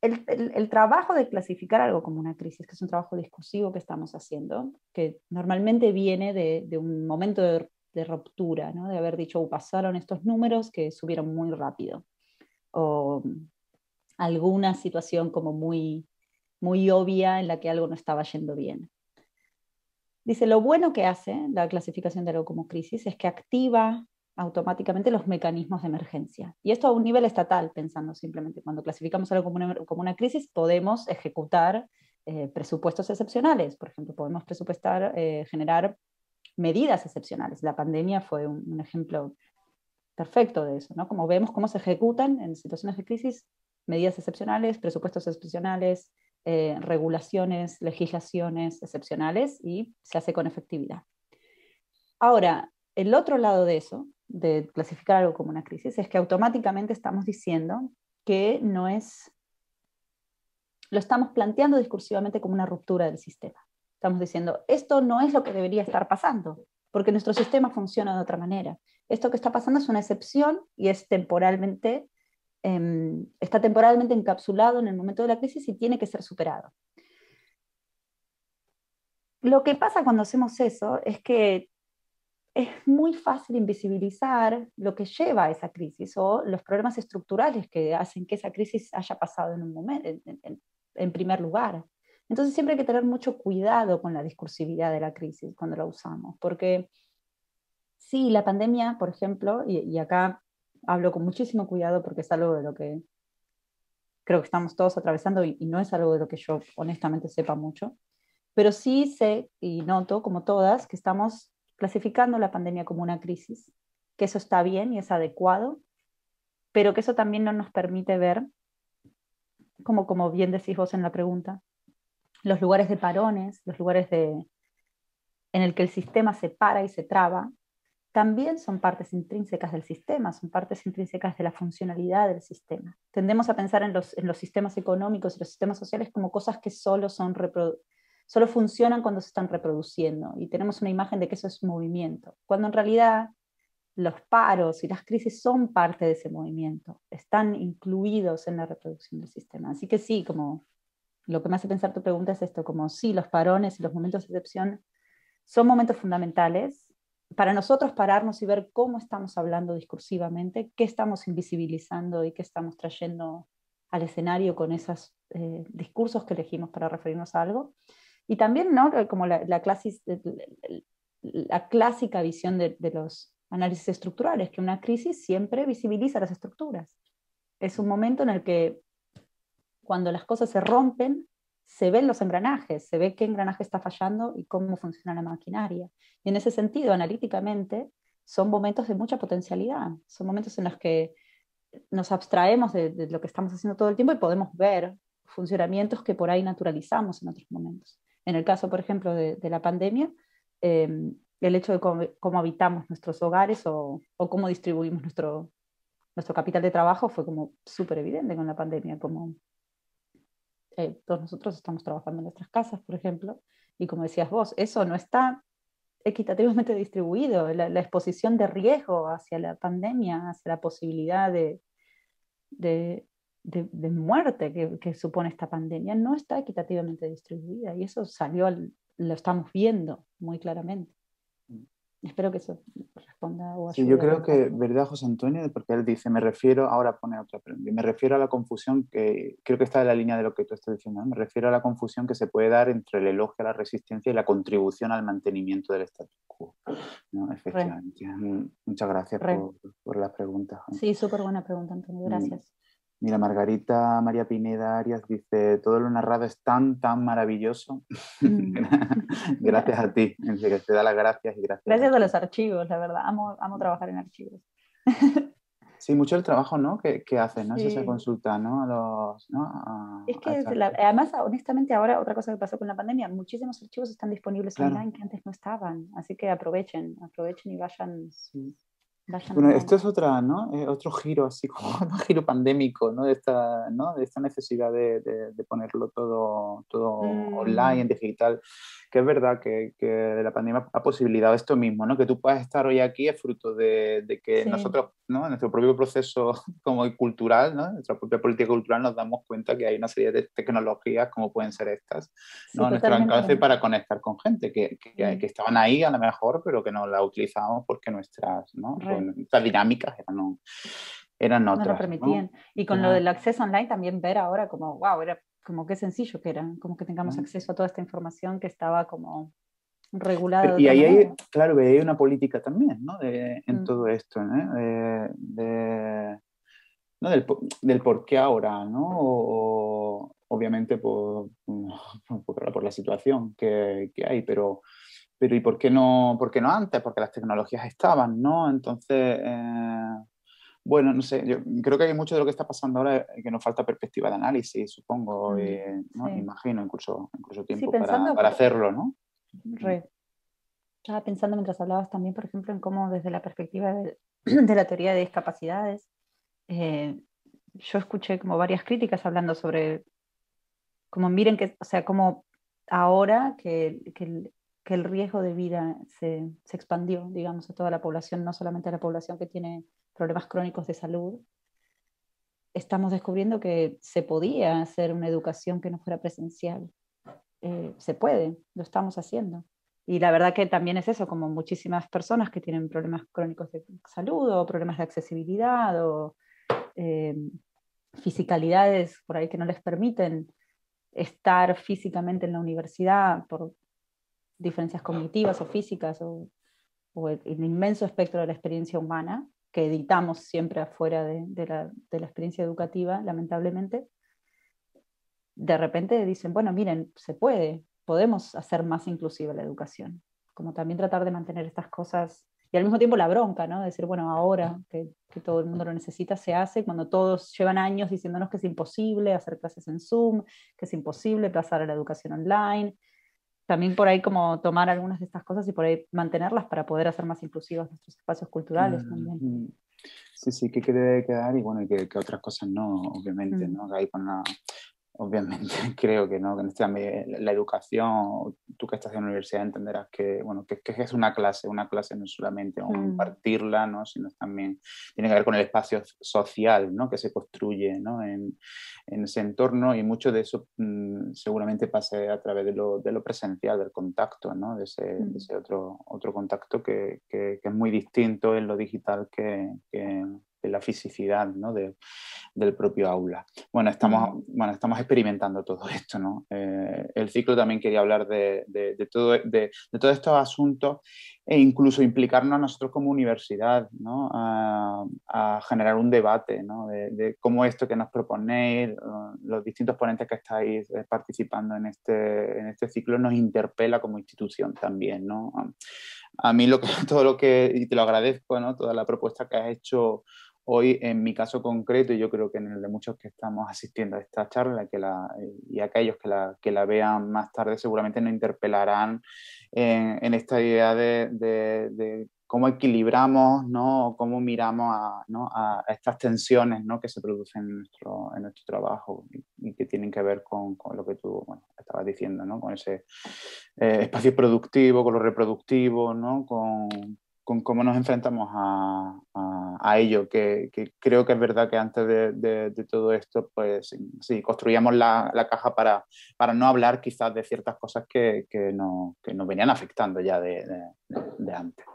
el, trabajo de clasificar algo como una crisis, que es un trabajo discursivo que estamos haciendo, que normalmente viene de, un momento de, ruptura, ¿no? de haber dicho, uh, pasaron estos números que subieron muy rápido, o alguna situación como muy, muy obvia en la que algo no estaba yendo bien. Dice, lo bueno que hace la clasificación de algo como crisis es que activa automáticamente los mecanismos de emergencia. Y esto a un nivel estatal, pensando simplemente, cuando clasificamos algo como una, crisis, podemos ejecutar eh, presupuestos excepcionales. Por ejemplo, podemos presupuestar, eh, generar medidas excepcionales. La pandemia fue un, un, ejemplo perfecto de eso, ¿no? Como vemos cómo se ejecutan en situaciones de crisis medidas excepcionales, presupuestos excepcionales, eh, regulaciones, legislaciones excepcionales y se hace con efectividad. Ahora, el otro lado de eso, de clasificar algo como una crisis, es que automáticamente estamos diciendo que no es, lo estamos planteando discursivamente como una ruptura del sistema. Estamos diciendo, esto no es lo que debería estar pasando, porque nuestro sistema funciona de otra manera. Esto que está pasando es una excepción y es temporalmente Em, está temporalmente encapsulado en el momento de la crisis y tiene que ser superado. Lo que pasa cuando hacemos eso es que es muy fácil invisibilizar lo que lleva a esa crisis o los problemas estructurales que hacen que esa crisis haya pasado en un momento, en, primer lugar. Entonces siempre hay que tener mucho cuidado con la discursividad de la crisis cuando la usamos, porque si la pandemia, por ejemplo, y acá hablo con muchísimo cuidado porque es algo de lo que creo que estamos todos atravesando y, no es algo de lo que yo honestamente sepa mucho. Pero sí sé y noto, como todas, que estamos clasificando la pandemia como una crisis, que eso está bien y es adecuado, pero que eso también no nos permite ver, como, como bien decís vos en la pregunta, los lugares de parones, los lugares de, en el que el sistema se para y se traba, también son partes intrínsecas del sistema, son partes intrínsecas de la funcionalidad del sistema. Tendemos a pensar en los, sistemas económicos y los sistemas sociales como cosas que solo, son solo funcionan cuando se están reproduciendo y tenemos una imagen de que eso es movimiento, cuando en realidad los paros y las crisis son parte de ese movimiento, están incluidos en la reproducción del sistema. Así que sí, como lo que me hace pensar tu pregunta es esto, como sí, los parones y los momentos de excepción son momentos fundamentales para nosotros pararnos y ver cómo estamos hablando discursivamente, qué estamos invisibilizando y qué estamos trayendo al escenario con esos eh, discursos que elegimos para referirnos a algo. Y también, eh, Como eh, la, clásica visión de, los análisis estructurales, que una crisis siempre visibiliza las estructuras. Es un momento en el que cuando las cosas se rompen, se ven los engranajes, se ve qué engranaje está fallando y cómo funciona la maquinaria. Y en ese sentido, analíticamente, son momentos de mucha potencialidad, son momentos en los que nos abstraemos de, lo que estamos haciendo todo el tiempo y podemos ver funcionamientos que por ahí naturalizamos en otros momentos. En el caso, por ejemplo, de, la pandemia, em, el hecho de cómo, habitamos nuestros hogares o, cómo distribuimos nuestro, nuestro capital de trabajo fue como súper evidente con la pandemia, como eh, todos nosotros estamos trabajando en nuestras casas, por ejemplo, y como decías vos, eso no está equitativamente distribuido, la, exposición de riesgo hacia la pandemia, hacia la posibilidad de, de, muerte que, supone esta pandemia, no está equitativamente distribuida y eso salió, lo estamos viendo muy claramente. Espero que eso responda o Sí, yo creo que, ¿verdad, José Antonio? Porque él dice, me refiero, ahora pone otra pregunta, me refiero a la confusión que, creo que está en la línea de lo que tú estás diciendo, me refiero a la confusión que se puede dar entre el elogio a la resistencia y la contribución al mantenimiento del status quo. Efectivamente. Muchas gracias por, las preguntas pregunta. Sí, súper buena pregunta, Antonio, mm. gracias. Mira, Margarita María Pineda Arias dice, todo lo narrado es tan, tan maravilloso. Mm. gracias a ti, te da las gracias y gracias. Gracias a, los archivos, la verdad, amo, amo mm. trabajar en archivos. Sí, mucho el trabajo, ¿no? Que, hacen, haces, ¿no? consulta, ¿no? A los, es que además, honestamente, ahora otra cosa que pasó con la pandemia, muchísimos archivos están disponibles online que antes no estaban, así que aprovechen, aprovechen y vayan bueno, esto es otra, ¿no? Eh, otro giro, así como un giro pandémico, ¿no? De esta, ¿no? De esta necesidad de, ponerlo todo, todo mm. online, digital que es verdad que, que, la pandemia ha posibilitado esto mismo, ¿no? Que tú puedas estar hoy aquí es fruto de, de que nosotros, ¿no? En nuestro propio proceso como cultural, ¿no? nuestra propia política cultural nos damos cuenta que hay una serie de tecnologías como pueden ser estas, ¿no? nuestro alcance para conectar con gente que, que, mm. que, estaban ahí a lo mejor, pero que no la utilizábamos porque nuestras, ¿no? Pues, dinámicas eran... eran otras, no lo permitían. Y con lo del acceso online también ver ahora como, wow, era como qué sencillo que era, como que tengamos acceso a toda esta información que estaba como regulada. y ahí hay, claro, hay una política también, ¿no? en mm. todo esto, ¿no? Del, por qué ahora, ¿no? obviamente por, por, la situación que, hay, pero pero ¿y por qué no, por no antes? Porque las tecnologías estaban, ¿no? Entonces, eh, bueno, no sé, yo creo que hay mucho de lo que está pasando ahora eh, que nos falta perspectiva de análisis, supongo, mm, eh, imagino, incluso, incluso tiempo para, hacerlo, ¿no? Estaba pensando mientras hablabas también, por ejemplo, en cómo desde la perspectiva de, la teoría de discapacidades, eh, yo escuché como varias críticas hablando sobre, como miren que, o sea, como ahora que, el, que el riesgo de vida se, se, expandió, digamos, a toda la población, no solamente a la población que tiene problemas crónicos de salud, estamos descubriendo que se podía hacer una educación que no fuera presencial. Eh, se puede, lo estamos haciendo. Y la verdad que también es eso, como muchísimas personas que tienen problemas crónicos de salud o problemas de accesibilidad o eh, fisicalidades por ahí que no les permiten estar físicamente en la universidad por diferencias cognitivas o físicas o, el inmenso espectro de la experiencia humana, que editamos siempre afuera de, la, experiencia educativa, lamentablemente, de repente dicen, bueno, miren, se puede, podemos hacer más inclusiva la educación, como también tratar de mantener estas cosas y al mismo tiempo la bronca, ¿no? decir, bueno, ahora que, que, todo el mundo lo necesita, se hace, cuando todos llevan años diciéndonos que es imposible hacer clases en Zoom, que es imposible pasar a la educación online, también por ahí como tomar algunas de estas cosas y por ahí mantenerlas para poder hacer más inclusivos nuestros espacios culturales mm, también. Mm. Sí, sí, qué que debe quedar y bueno, que, que otras cosas no, obviamente, mm. ¿no? Ahí con obviamente creo que no, que la educación, tú que estás en la universidad entenderás que, bueno, que, es una clase, una clase no solamente compartirla mm. ¿no? sino también tiene que ver con el espacio social ¿no? que se construye en, ese entorno y mucho de eso mm, seguramente pase a través de lo, presencial, del contacto, ¿no? de, ese, mm. otro, otro contacto que, que, es muy distinto en lo digital que, que la fisicidad del propio aula. Bueno estamos, mm. bueno, estamos experimentando todo esto. Eh, el ciclo también quería hablar de, todo, de, todos estos asuntos e incluso implicarnos a nosotros como universidad a, generar un debate de, cómo esto que nos proponéis, los distintos ponentes que estáis eh, participando en este, en este ciclo nos interpela como institución también. A, mí lo todo lo que, y te lo agradezco, toda la propuesta que has hecho Hoy, en mi caso concreto, y yo creo que en el de muchos que estamos asistiendo a esta charla que la, y aquellos que la, que la vean más tarde, seguramente nos interpelarán en, esta idea de, cómo equilibramos ¿no? cómo miramos a, estas tensiones que se producen en nuestro, en nuestro trabajo y, que tienen que ver con, lo que tú estabas diciendo, con ese eh, espacio productivo, con lo reproductivo, con, con cómo nos enfrentamos a, ello, que, creo que es verdad que antes de, todo esto, pues sí, construíamos la, caja para, para no hablar quizás de ciertas cosas que, nos venían afectando ya de, antes.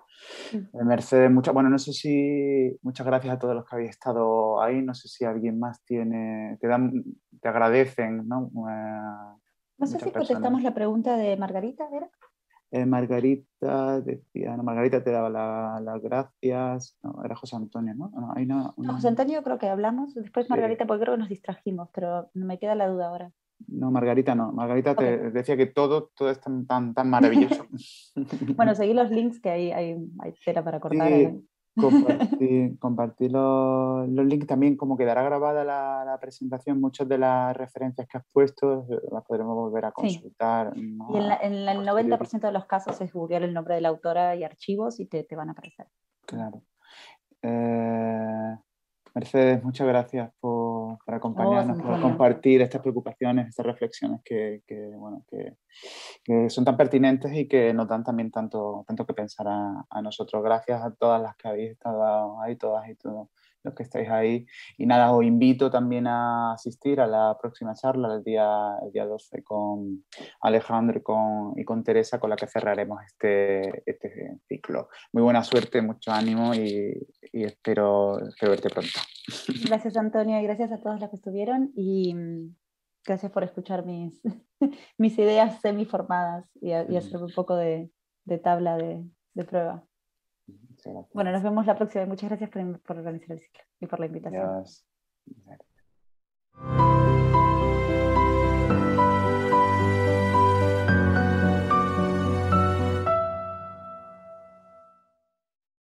Mm. Eh, Mercedes, muchas, bueno, no sé si, muchas gracias a todos los que habéis estado ahí, no sé si alguien más tiene, te, dan, te agradecen, ¿no? Eh, no sé si contestamos la pregunta de Margarita, ¿verdad? Eh, Margarita decía, no, Margarita te daba las gracias, no, era José Antonio, ¿no? José Antonio creo que hablamos, después Margarita, porque creo que nos distrajimos, pero me queda la duda ahora. No, Margarita no. Margarita te decía que todo, todo es tan, tan, maravilloso. bueno, seguí los links que hay, hay, tela para cortar. Sí, ¿eh? compartir, compartir los, links también, como quedará grabada la, presentación, muchas de las referencias que has puesto eh, las podremos volver a consultar. Y en, el 90% de los casos es Google el nombre de la autora y archivos y te, van a aparecer. Claro. Eh, Mercedes, muchas gracias por, acompañarnos, por compartir estas preocupaciones, estas reflexiones que, bueno, que, son tan pertinentes y que nos dan también tanto, tanto que pensar a, a nosotros. Gracias a todas las que habéis estado ahí, todas y todos los que estáis ahí. Y nada, os invito también a asistir a la próxima charla, el día, el día 12, con Alejandro y con, y con Teresa, con la que cerraremos este, este ciclo. Muy buena suerte, mucho ánimo y, espero, verte pronto. Gracias, Antonio, y gracias a todos los que estuvieron. Y mm, gracias por escuchar mis, mis ideas semiformadas y, y hacer un poco de, de tabla de, de prueba. Bueno, nos vemos la próxima. y Muchas gracias por, por organizar el ciclo y por la invitación.